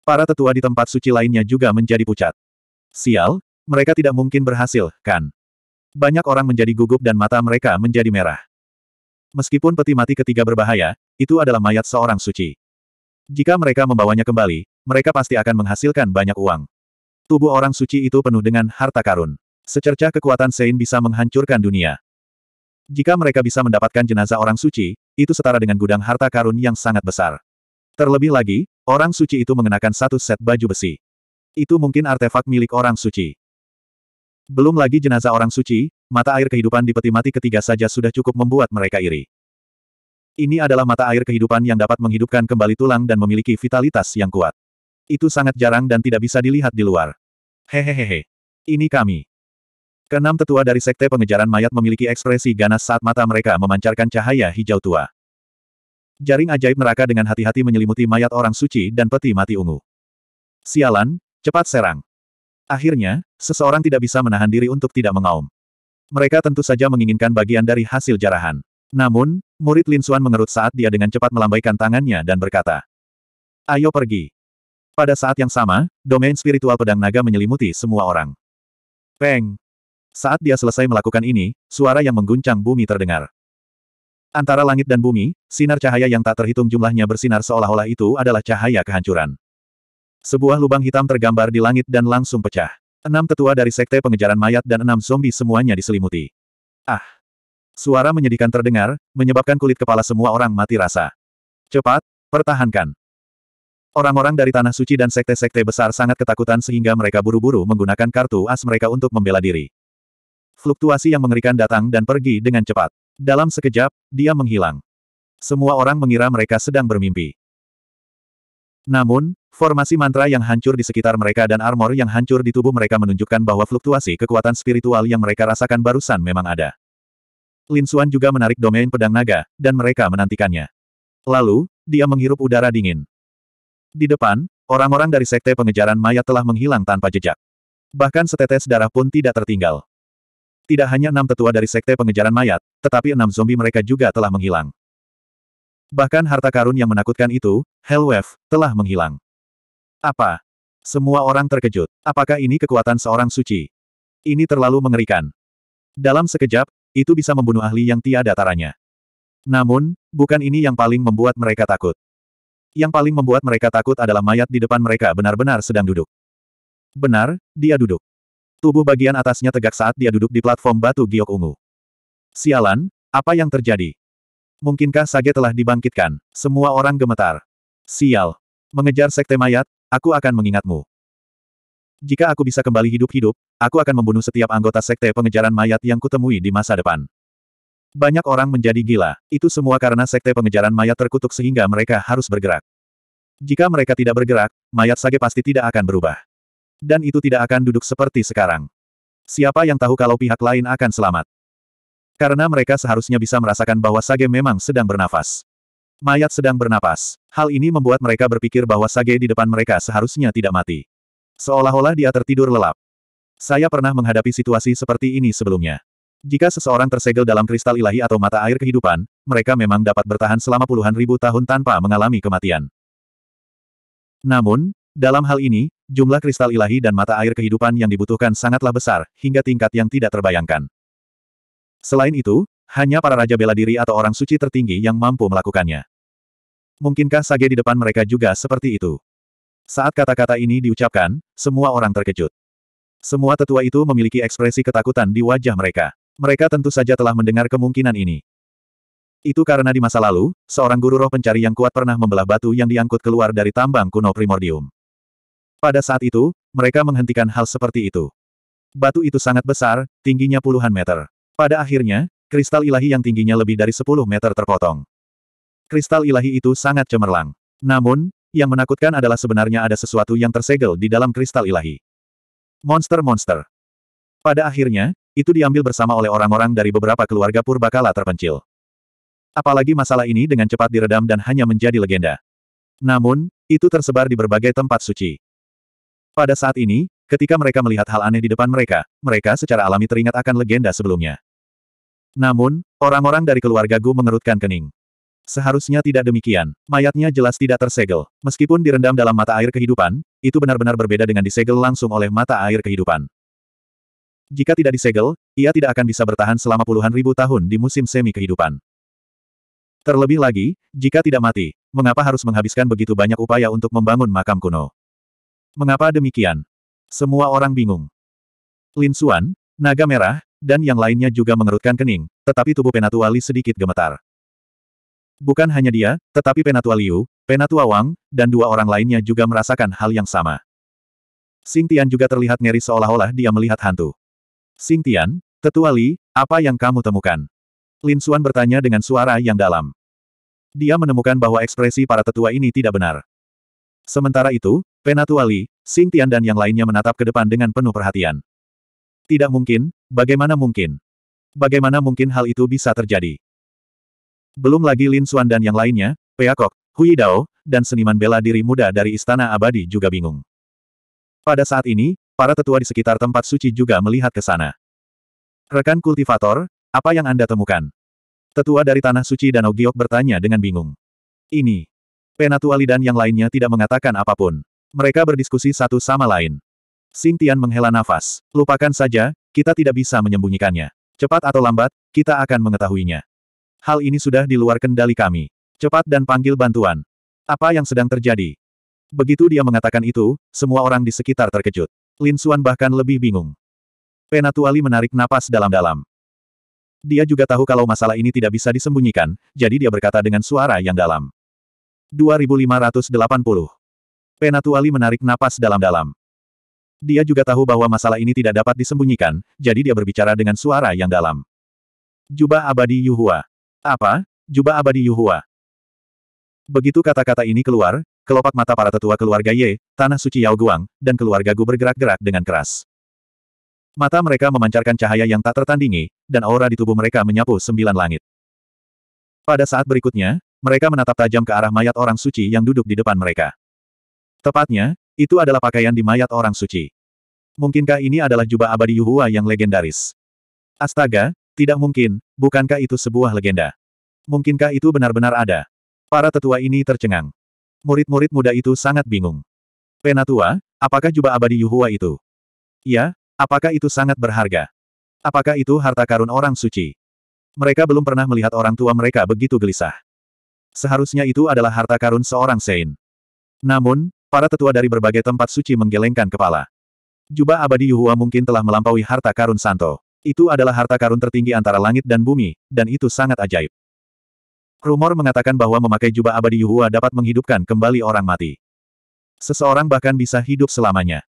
Para tetua di tempat suci lainnya juga menjadi pucat. Sial, mereka tidak mungkin berhasil, kan? Banyak orang menjadi gugup dan mata mereka menjadi merah. Meskipun peti mati ketiga berbahaya, itu adalah mayat seorang suci. Jika mereka membawanya kembali, mereka pasti akan menghasilkan banyak uang. Tubuh orang suci itu penuh dengan harta karun. Secercah kekuatan Sein bisa menghancurkan dunia. Jika mereka bisa mendapatkan jenazah orang suci, itu setara dengan gudang harta karun yang sangat besar. Terlebih lagi, orang suci itu mengenakan satu set baju besi. Itu mungkin artefak milik orang suci. Belum lagi jenazah orang suci, mata air kehidupan di peti mati ketiga saja sudah cukup membuat mereka iri. Ini adalah mata air kehidupan yang dapat menghidupkan kembali tulang dan memiliki vitalitas yang kuat. Itu sangat jarang dan tidak bisa dilihat di luar. Hehehehe. Ini kami. Keenam tetua dari Sekte Pengejaran Mayat memiliki ekspresi ganas saat mata mereka memancarkan cahaya hijau tua. Jaring ajaib neraka dengan hati-hati menyelimuti mayat orang suci dan peti mati ungu. Sialan, cepat serang. Akhirnya, seseorang tidak bisa menahan diri untuk tidak mengaum. Mereka tentu saja menginginkan bagian dari hasil jarahan. Namun, murid Lin Xuan mengerut saat dia dengan cepat melambaikan tangannya dan berkata, Ayo pergi. Pada saat yang sama, domain spiritual pedang naga menyelimuti semua orang. Peng! Saat dia selesai melakukan ini, suara yang mengguncang bumi terdengar. Antara langit dan bumi, sinar cahaya yang tak terhitung jumlahnya bersinar seolah-olah itu adalah cahaya kehancuran. Sebuah lubang hitam tergambar di langit dan langsung pecah. Enam tetua dari sekte pengejaran mayat dan enam zombie semuanya diselimuti. Ah! Suara menyedihkan terdengar, menyebabkan kulit kepala semua orang mati rasa. Cepat, pertahankan. Orang-orang dari Tanah Suci dan sekte-sekte besar sangat ketakutan sehingga mereka buru-buru menggunakan kartu as mereka untuk membela diri. Fluktuasi yang mengerikan datang dan pergi dengan cepat. Dalam sekejap, dia menghilang. Semua orang mengira mereka sedang bermimpi. Namun, formasi mantra yang hancur di sekitar mereka dan armor yang hancur di tubuh mereka menunjukkan bahwa fluktuasi kekuatan spiritual yang mereka rasakan barusan memang ada. Lin Xuan juga menarik domain pedang naga, dan mereka menantikannya. Lalu, dia menghirup udara dingin. Di depan, orang-orang dari Sekte Pengejaran Mayat telah menghilang tanpa jejak. Bahkan setetes darah pun tidak tertinggal. Tidak hanya enam tetua dari Sekte Pengejaran Mayat, tetapi enam zombie mereka juga telah menghilang. Bahkan harta karun yang menakutkan itu, Hellwave, telah menghilang. Apa? Semua orang terkejut. Apakah ini kekuatan seorang suci? Ini terlalu mengerikan. Dalam sekejap, itu bisa membunuh ahli yang tiada taranya. Namun, bukan ini yang paling membuat mereka takut. Yang paling membuat mereka takut adalah mayat di depan mereka benar-benar sedang duduk. Benar, dia duduk. Tubuh bagian atasnya tegak saat dia duduk di platform batu giok ungu. Sialan, apa yang terjadi? Mungkinkah Sage telah dibangkitkan? Semua orang gemetar. Sial. Mengejar sekte mayat, aku akan mengingatmu. Jika aku bisa kembali hidup-hidup, aku akan membunuh setiap anggota sekte pengejaran mayat yang kutemui di masa depan. Banyak orang menjadi gila. Itu semua karena sekte pengejaran mayat terkutuk sehingga mereka harus bergerak. Jika mereka tidak bergerak, mayat sage pasti tidak akan berubah. Dan itu tidak akan duduk seperti sekarang. Siapa yang tahu kalau pihak lain akan selamat? Karena mereka seharusnya bisa merasakan bahwa sage memang sedang bernafas. Mayat sedang bernapas. Hal ini membuat mereka berpikir bahwa sage di depan mereka seharusnya tidak mati. Seolah-olah dia tertidur lelap. Saya pernah menghadapi situasi seperti ini sebelumnya. Jika seseorang tersegel dalam kristal ilahi atau mata air kehidupan, mereka memang dapat bertahan selama puluhan ribu tahun tanpa mengalami kematian. Namun, dalam hal ini, jumlah kristal ilahi dan mata air kehidupan yang dibutuhkan sangatlah besar, hingga tingkat yang tidak terbayangkan. Selain itu, hanya para raja bela diri atau orang suci tertinggi yang mampu melakukannya. Mungkinkah sage di depan mereka juga seperti itu? Saat kata-kata ini diucapkan, semua orang terkejut. Semua tetua itu memiliki ekspresi ketakutan di wajah mereka. Mereka tentu saja telah mendengar kemungkinan ini. Itu karena di masa lalu, seorang guru roh pencari yang kuat pernah membelah batu yang diangkut keluar dari tambang kuno primordium. Pada saat itu, mereka menghentikan hal seperti itu. Batu itu sangat besar, tingginya puluhan meter. Pada akhirnya, kristal ilahi yang tingginya lebih dari 10 meter terpotong. Kristal ilahi itu sangat cemerlang. Namun, yang menakutkan adalah sebenarnya ada sesuatu yang tersegel di dalam kristal ilahi. Monster-monster. Pada akhirnya, itu diambil bersama oleh orang-orang dari beberapa keluarga purbakala terpencil. Apalagi masalah ini dengan cepat diredam dan hanya menjadi legenda. Namun, itu tersebar di berbagai tempat suci. Pada saat ini, ketika mereka melihat hal aneh di depan mereka, mereka secara alami teringat akan legenda sebelumnya. Namun, orang-orang dari keluarga Gu mengerutkan kening. Seharusnya tidak demikian. Mayatnya jelas tidak tersegel. Meskipun direndam dalam mata air kehidupan, itu benar-benar berbeda dengan disegel langsung oleh mata air kehidupan. Jika tidak disegel, ia tidak akan bisa bertahan selama puluhan ribu tahun di musim semi kehidupan. Terlebih lagi, jika tidak mati, mengapa harus menghabiskan begitu banyak upaya untuk membangun makam kuno? Mengapa demikian? Semua orang bingung. Lin Xuan, Naga Merah, dan yang lainnya juga mengerutkan kening, tetapi tubuh Penatua Li sedikit gemetar. Bukan hanya dia, tetapi Penatua Liu, Penatua Wang, dan dua orang lainnya juga merasakan hal yang sama. Sing Tian juga terlihat ngeri seolah-olah dia melihat hantu. Sing Tian, Tetua Li, apa yang kamu temukan? Lin Xuan bertanya dengan suara yang dalam. Dia menemukan bahwa ekspresi para tetua ini tidak benar. Sementara itu, Penatua Li, Sing Tian dan yang lainnya menatap ke depan dengan penuh perhatian. Tidak mungkin, bagaimana mungkin? Bagaimana mungkin hal itu bisa terjadi? Belum lagi Lin Xuan dan yang lainnya, Peacock, Hui Dao, dan seniman bela diri muda dari Istana Abadi juga bingung. Pada saat ini, para tetua di sekitar tempat suci juga melihat ke sana. Rekan kultivator, apa yang Anda temukan? Tetua dari Tanah Suci Danau Giok bertanya dengan bingung. Ini. Penatua lidan yang lainnya tidak mengatakan apapun. Mereka berdiskusi satu sama lain. Sing Tian menghela nafas. Lupakan saja, kita tidak bisa menyembunyikannya. Cepat atau lambat, kita akan mengetahuinya. Hal ini sudah di luar kendali kami. Cepat dan panggil bantuan. Apa yang sedang terjadi? Begitu dia mengatakan itu, semua orang di sekitar terkejut. Lin Xuan bahkan lebih bingung. Penatuali menarik napas dalam-dalam. Dia juga tahu kalau masalah ini tidak bisa disembunyikan, jadi dia berkata dengan suara yang dalam. 2580. Penatuali menarik napas dalam-dalam. Dia juga tahu bahwa masalah ini tidak dapat disembunyikan, jadi dia berbicara dengan suara yang dalam. Jubah abadi Yuhua. Apa? Jubah abadi Yuhua. Begitu kata-kata ini keluar, kelopak mata para tetua keluarga Ye, Tanah Suci Yao Guang, dan keluarga Gu bergerak-gerak dengan keras. Mata mereka memancarkan cahaya yang tak tertandingi, dan aura di tubuh mereka menyapu sembilan langit. Pada saat berikutnya, mereka menatap tajam ke arah mayat orang suci yang duduk di depan mereka. Tepatnya, itu adalah pakaian di mayat orang suci. Mungkinkah ini adalah jubah abadi Yuhua yang legendaris? Astaga, tidak mungkin, bukankah itu sebuah legenda? Mungkinkah itu benar-benar ada? Para tetua ini tercengang. Murid-murid muda itu sangat bingung. Penatua, apakah jubah abadi Yuhua itu? Ya, apakah itu sangat berharga? Apakah itu harta karun orang suci? Mereka belum pernah melihat orang tua mereka begitu gelisah. Seharusnya itu adalah harta karun seorang Sein. Namun, para tetua dari berbagai tempat suci menggelengkan kepala. Jubah abadi Yuhua mungkin telah melampaui harta karun Santo. Itu adalah harta karun tertinggi antara langit dan bumi, dan itu sangat ajaib. Rumor mengatakan bahwa memakai jubah abadi Yuhua dapat menghidupkan kembali orang mati. Seseorang bahkan bisa hidup selamanya.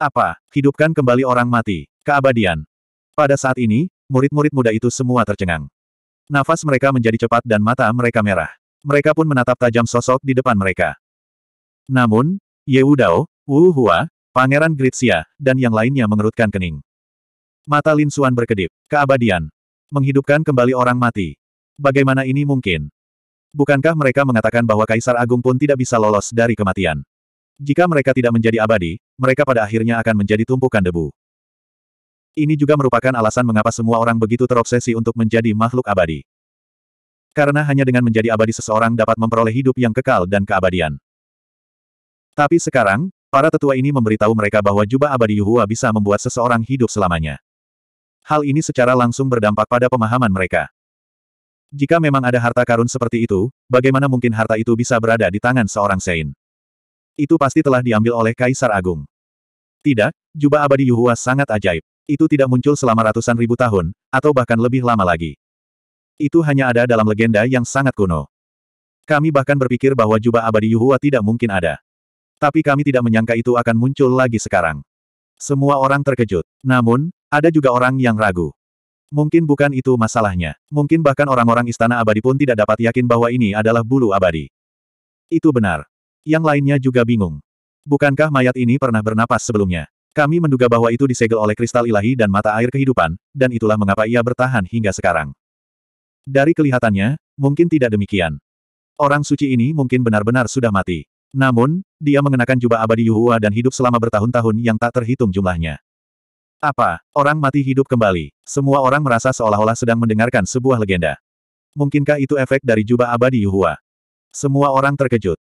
Apa? Hidupkan kembali orang mati. Keabadian. Pada saat ini, murid-murid muda itu semua tercengang. Nafas mereka menjadi cepat dan mata mereka merah. Mereka pun menatap tajam sosok di depan mereka. Namun, Yeudao, Wu Hua, Pangeran Gritsia, dan yang lainnya mengerutkan kening. Mata Lin Xuan berkedip. Keabadian. Menghidupkan kembali orang mati. Bagaimana ini mungkin? Bukankah mereka mengatakan bahwa Kaisar Agung pun tidak bisa lolos dari kematian? Jika mereka tidak menjadi abadi, mereka pada akhirnya akan menjadi tumpukan debu. Ini juga merupakan alasan mengapa semua orang begitu terobsesi untuk menjadi makhluk abadi. Karena hanya dengan menjadi abadi seseorang dapat memperoleh hidup yang kekal dan keabadian. Tapi sekarang, para tetua ini memberitahu mereka bahwa jubah abadi Yuhua bisa membuat seseorang hidup selamanya hal ini secara langsung berdampak pada pemahaman mereka. Jika memang ada harta karun seperti itu, bagaimana mungkin harta itu bisa berada di tangan seorang Sein? Itu pasti telah diambil oleh Kaisar Agung. Tidak, jubah abadi Yuhua sangat ajaib. Itu tidak muncul selama ratusan ribu tahun, atau bahkan lebih lama lagi. Itu hanya ada dalam legenda yang sangat kuno. Kami bahkan berpikir bahwa jubah abadi Yuhua tidak mungkin ada. Tapi kami tidak menyangka itu akan muncul lagi sekarang. Semua orang terkejut. Namun, ada juga orang yang ragu. Mungkin bukan itu masalahnya. Mungkin bahkan orang-orang istana abadi pun tidak dapat yakin bahwa ini adalah bulu abadi. Itu benar. Yang lainnya juga bingung. Bukankah mayat ini pernah bernapas sebelumnya? Kami menduga bahwa itu disegel oleh kristal ilahi dan mata air kehidupan, dan itulah mengapa ia bertahan hingga sekarang. Dari kelihatannya, mungkin tidak demikian. Orang suci ini mungkin benar-benar sudah mati. Namun, dia mengenakan jubah abadi Yuhua dan hidup selama bertahun-tahun yang tak terhitung jumlahnya. Apa, orang mati hidup kembali? Semua orang merasa seolah-olah sedang mendengarkan sebuah legenda. Mungkinkah itu efek dari jubah abadi Yuhua? Semua orang terkejut.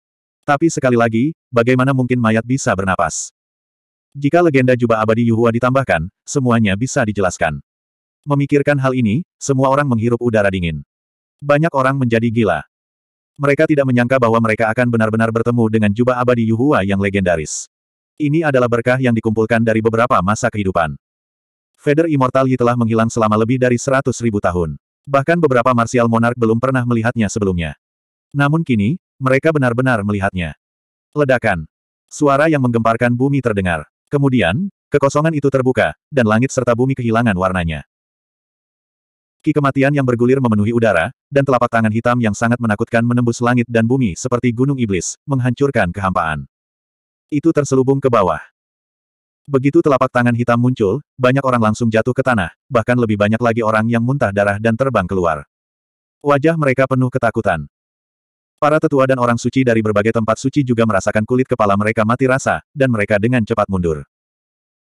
Tapi sekali lagi, bagaimana mungkin mayat bisa bernapas? Jika legenda jubah abadi Yuhua ditambahkan, semuanya bisa dijelaskan. Memikirkan hal ini, semua orang menghirup udara dingin. Banyak orang menjadi gila. Mereka tidak menyangka bahwa mereka akan benar-benar bertemu dengan jubah abadi Yuhua yang legendaris. Ini adalah berkah yang dikumpulkan dari beberapa masa kehidupan. Feather Immortal Yi telah menghilang selama lebih dari seratus ribu tahun. Bahkan beberapa Martial Monarch belum pernah melihatnya sebelumnya. Namun kini, mereka benar-benar melihatnya. Ledakan. Suara yang menggemparkan bumi terdengar. Kemudian, kekosongan itu terbuka, dan langit serta bumi kehilangan warnanya. Ki kematian yang bergulir memenuhi udara, dan telapak tangan hitam yang sangat menakutkan menembus langit dan bumi seperti gunung iblis, menghancurkan kehampaan. Itu terselubung ke bawah. Begitu telapak tangan hitam muncul, banyak orang langsung jatuh ke tanah, bahkan lebih banyak lagi orang yang muntah darah dan terbang keluar. Wajah mereka penuh ketakutan. Para tetua dan orang suci dari berbagai tempat suci juga merasakan kulit kepala mereka mati rasa, dan mereka dengan cepat mundur.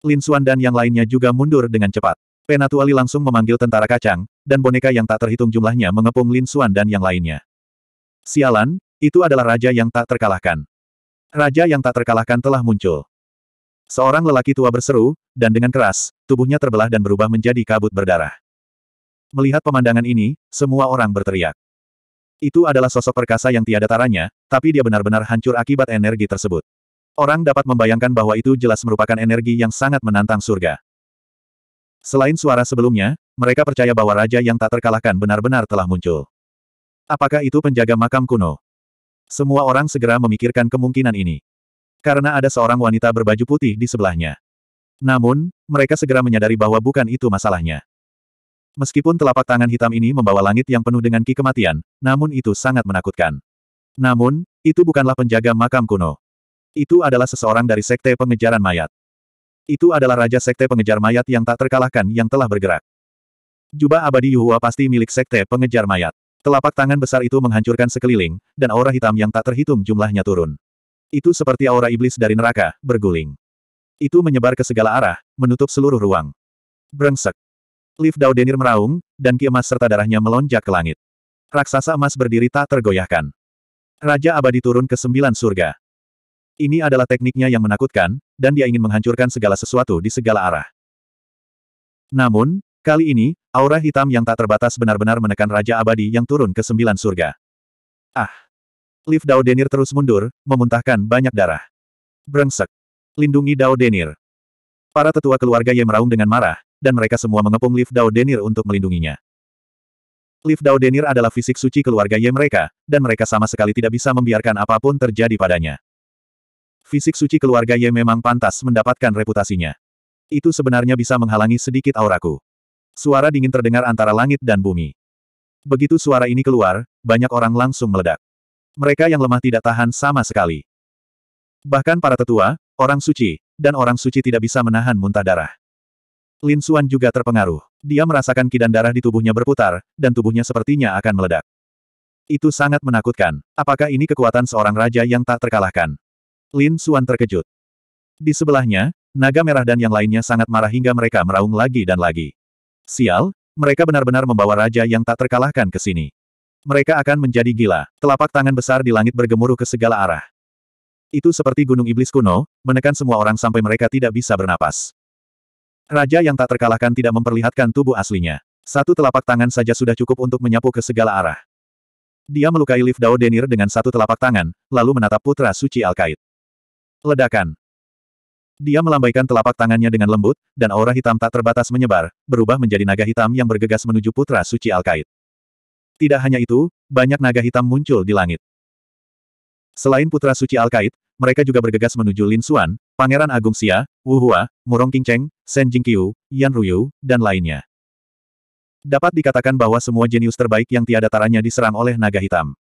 Lin Xuan dan yang lainnya juga mundur dengan cepat. Penatuali langsung memanggil tentara kacang, dan boneka yang tak terhitung jumlahnya mengepung Lin Xuan dan yang lainnya. Sialan, itu adalah raja yang tak terkalahkan. Raja yang tak terkalahkan telah muncul. Seorang lelaki tua berseru, dan dengan keras, tubuhnya terbelah dan berubah menjadi kabut berdarah. Melihat pemandangan ini, semua orang berteriak. Itu adalah sosok perkasa yang tiada taranya, tapi dia benar-benar hancur akibat energi tersebut. Orang dapat membayangkan bahwa itu jelas merupakan energi yang sangat menantang surga. Selain suara sebelumnya, mereka percaya bahwa raja yang tak terkalahkan benar-benar telah muncul. Apakah itu penjaga makam kuno? Semua orang segera memikirkan kemungkinan ini. Karena ada seorang wanita berbaju putih di sebelahnya. Namun, mereka segera menyadari bahwa bukan itu masalahnya. Meskipun telapak tangan hitam ini membawa langit yang penuh dengan ki kematian, namun itu sangat menakutkan. Namun, itu bukanlah penjaga makam kuno. Itu adalah seseorang dari sekte pengejaran mayat. Itu adalah raja sekte pengejar mayat yang tak terkalahkan yang telah bergerak. Jubah abadi Yuhua pasti milik sekte pengejar mayat. Telapak tangan besar itu menghancurkan sekeliling, dan aura hitam yang tak terhitung jumlahnya turun. Itu seperti aura iblis dari neraka, berguling. Itu menyebar ke segala arah, menutup seluruh ruang. Brengsek. Lift Dao Denir meraung, dan ki emas serta darahnya melonjak ke langit. Raksasa emas berdiri tak tergoyahkan. Raja abadi turun ke sembilan surga. Ini adalah tekniknya yang menakutkan, dan dia ingin menghancurkan segala sesuatu di segala arah. Namun, Kali ini, aura hitam yang tak terbatas benar-benar menekan Raja Abadi yang turun ke sembilan surga. Ah! Lift Dao Denir terus mundur, memuntahkan banyak darah. Brengsek! Lindungi Dao Denir! Para tetua keluarga Ye meraung dengan marah, dan mereka semua mengepung Lift Dao Denir untuk melindunginya. Lift Dao Denir adalah fisik suci keluarga Ye mereka, dan mereka sama sekali tidak bisa membiarkan apapun terjadi padanya. Fisik suci keluarga Ye memang pantas mendapatkan reputasinya. Itu sebenarnya bisa menghalangi sedikit auraku. Suara dingin terdengar antara langit dan bumi. Begitu suara ini keluar, banyak orang langsung meledak. Mereka yang lemah tidak tahan sama sekali. Bahkan para tetua, orang suci, dan orang suci tidak bisa menahan muntah darah. Lin Suan juga terpengaruh. Dia merasakan kidan darah di tubuhnya berputar, dan tubuhnya sepertinya akan meledak. Itu sangat menakutkan. Apakah ini kekuatan seorang raja yang tak terkalahkan? Lin Suan terkejut. Di sebelahnya, naga merah dan yang lainnya sangat marah hingga mereka meraung lagi dan lagi. Sial, mereka benar-benar membawa raja yang tak terkalahkan ke sini. Mereka akan menjadi gila. Telapak tangan besar di langit bergemuruh ke segala arah. Itu seperti gunung iblis kuno, menekan semua orang sampai mereka tidak bisa bernapas. Raja yang tak terkalahkan tidak memperlihatkan tubuh aslinya. Satu telapak tangan saja sudah cukup untuk menyapu ke segala arah. Dia melukai Liv Dao Denir dengan satu telapak tangan, lalu menatap putra suci Al-Qaid. Ledakan. Dia melambaikan telapak tangannya dengan lembut, dan aura hitam tak terbatas menyebar, berubah menjadi naga hitam yang bergegas menuju putra suci al Alkait. Tidak hanya itu, banyak naga hitam muncul di langit. Selain putra suci Alkait, mereka juga bergegas menuju Lin Xuan, Pangeran Agung Xia, Wu Hua, Murong Qingcheng, Shen Jingqiu, Yan Ruyu, dan lainnya. Dapat dikatakan bahwa semua jenius terbaik yang tiada taranya diserang oleh naga hitam.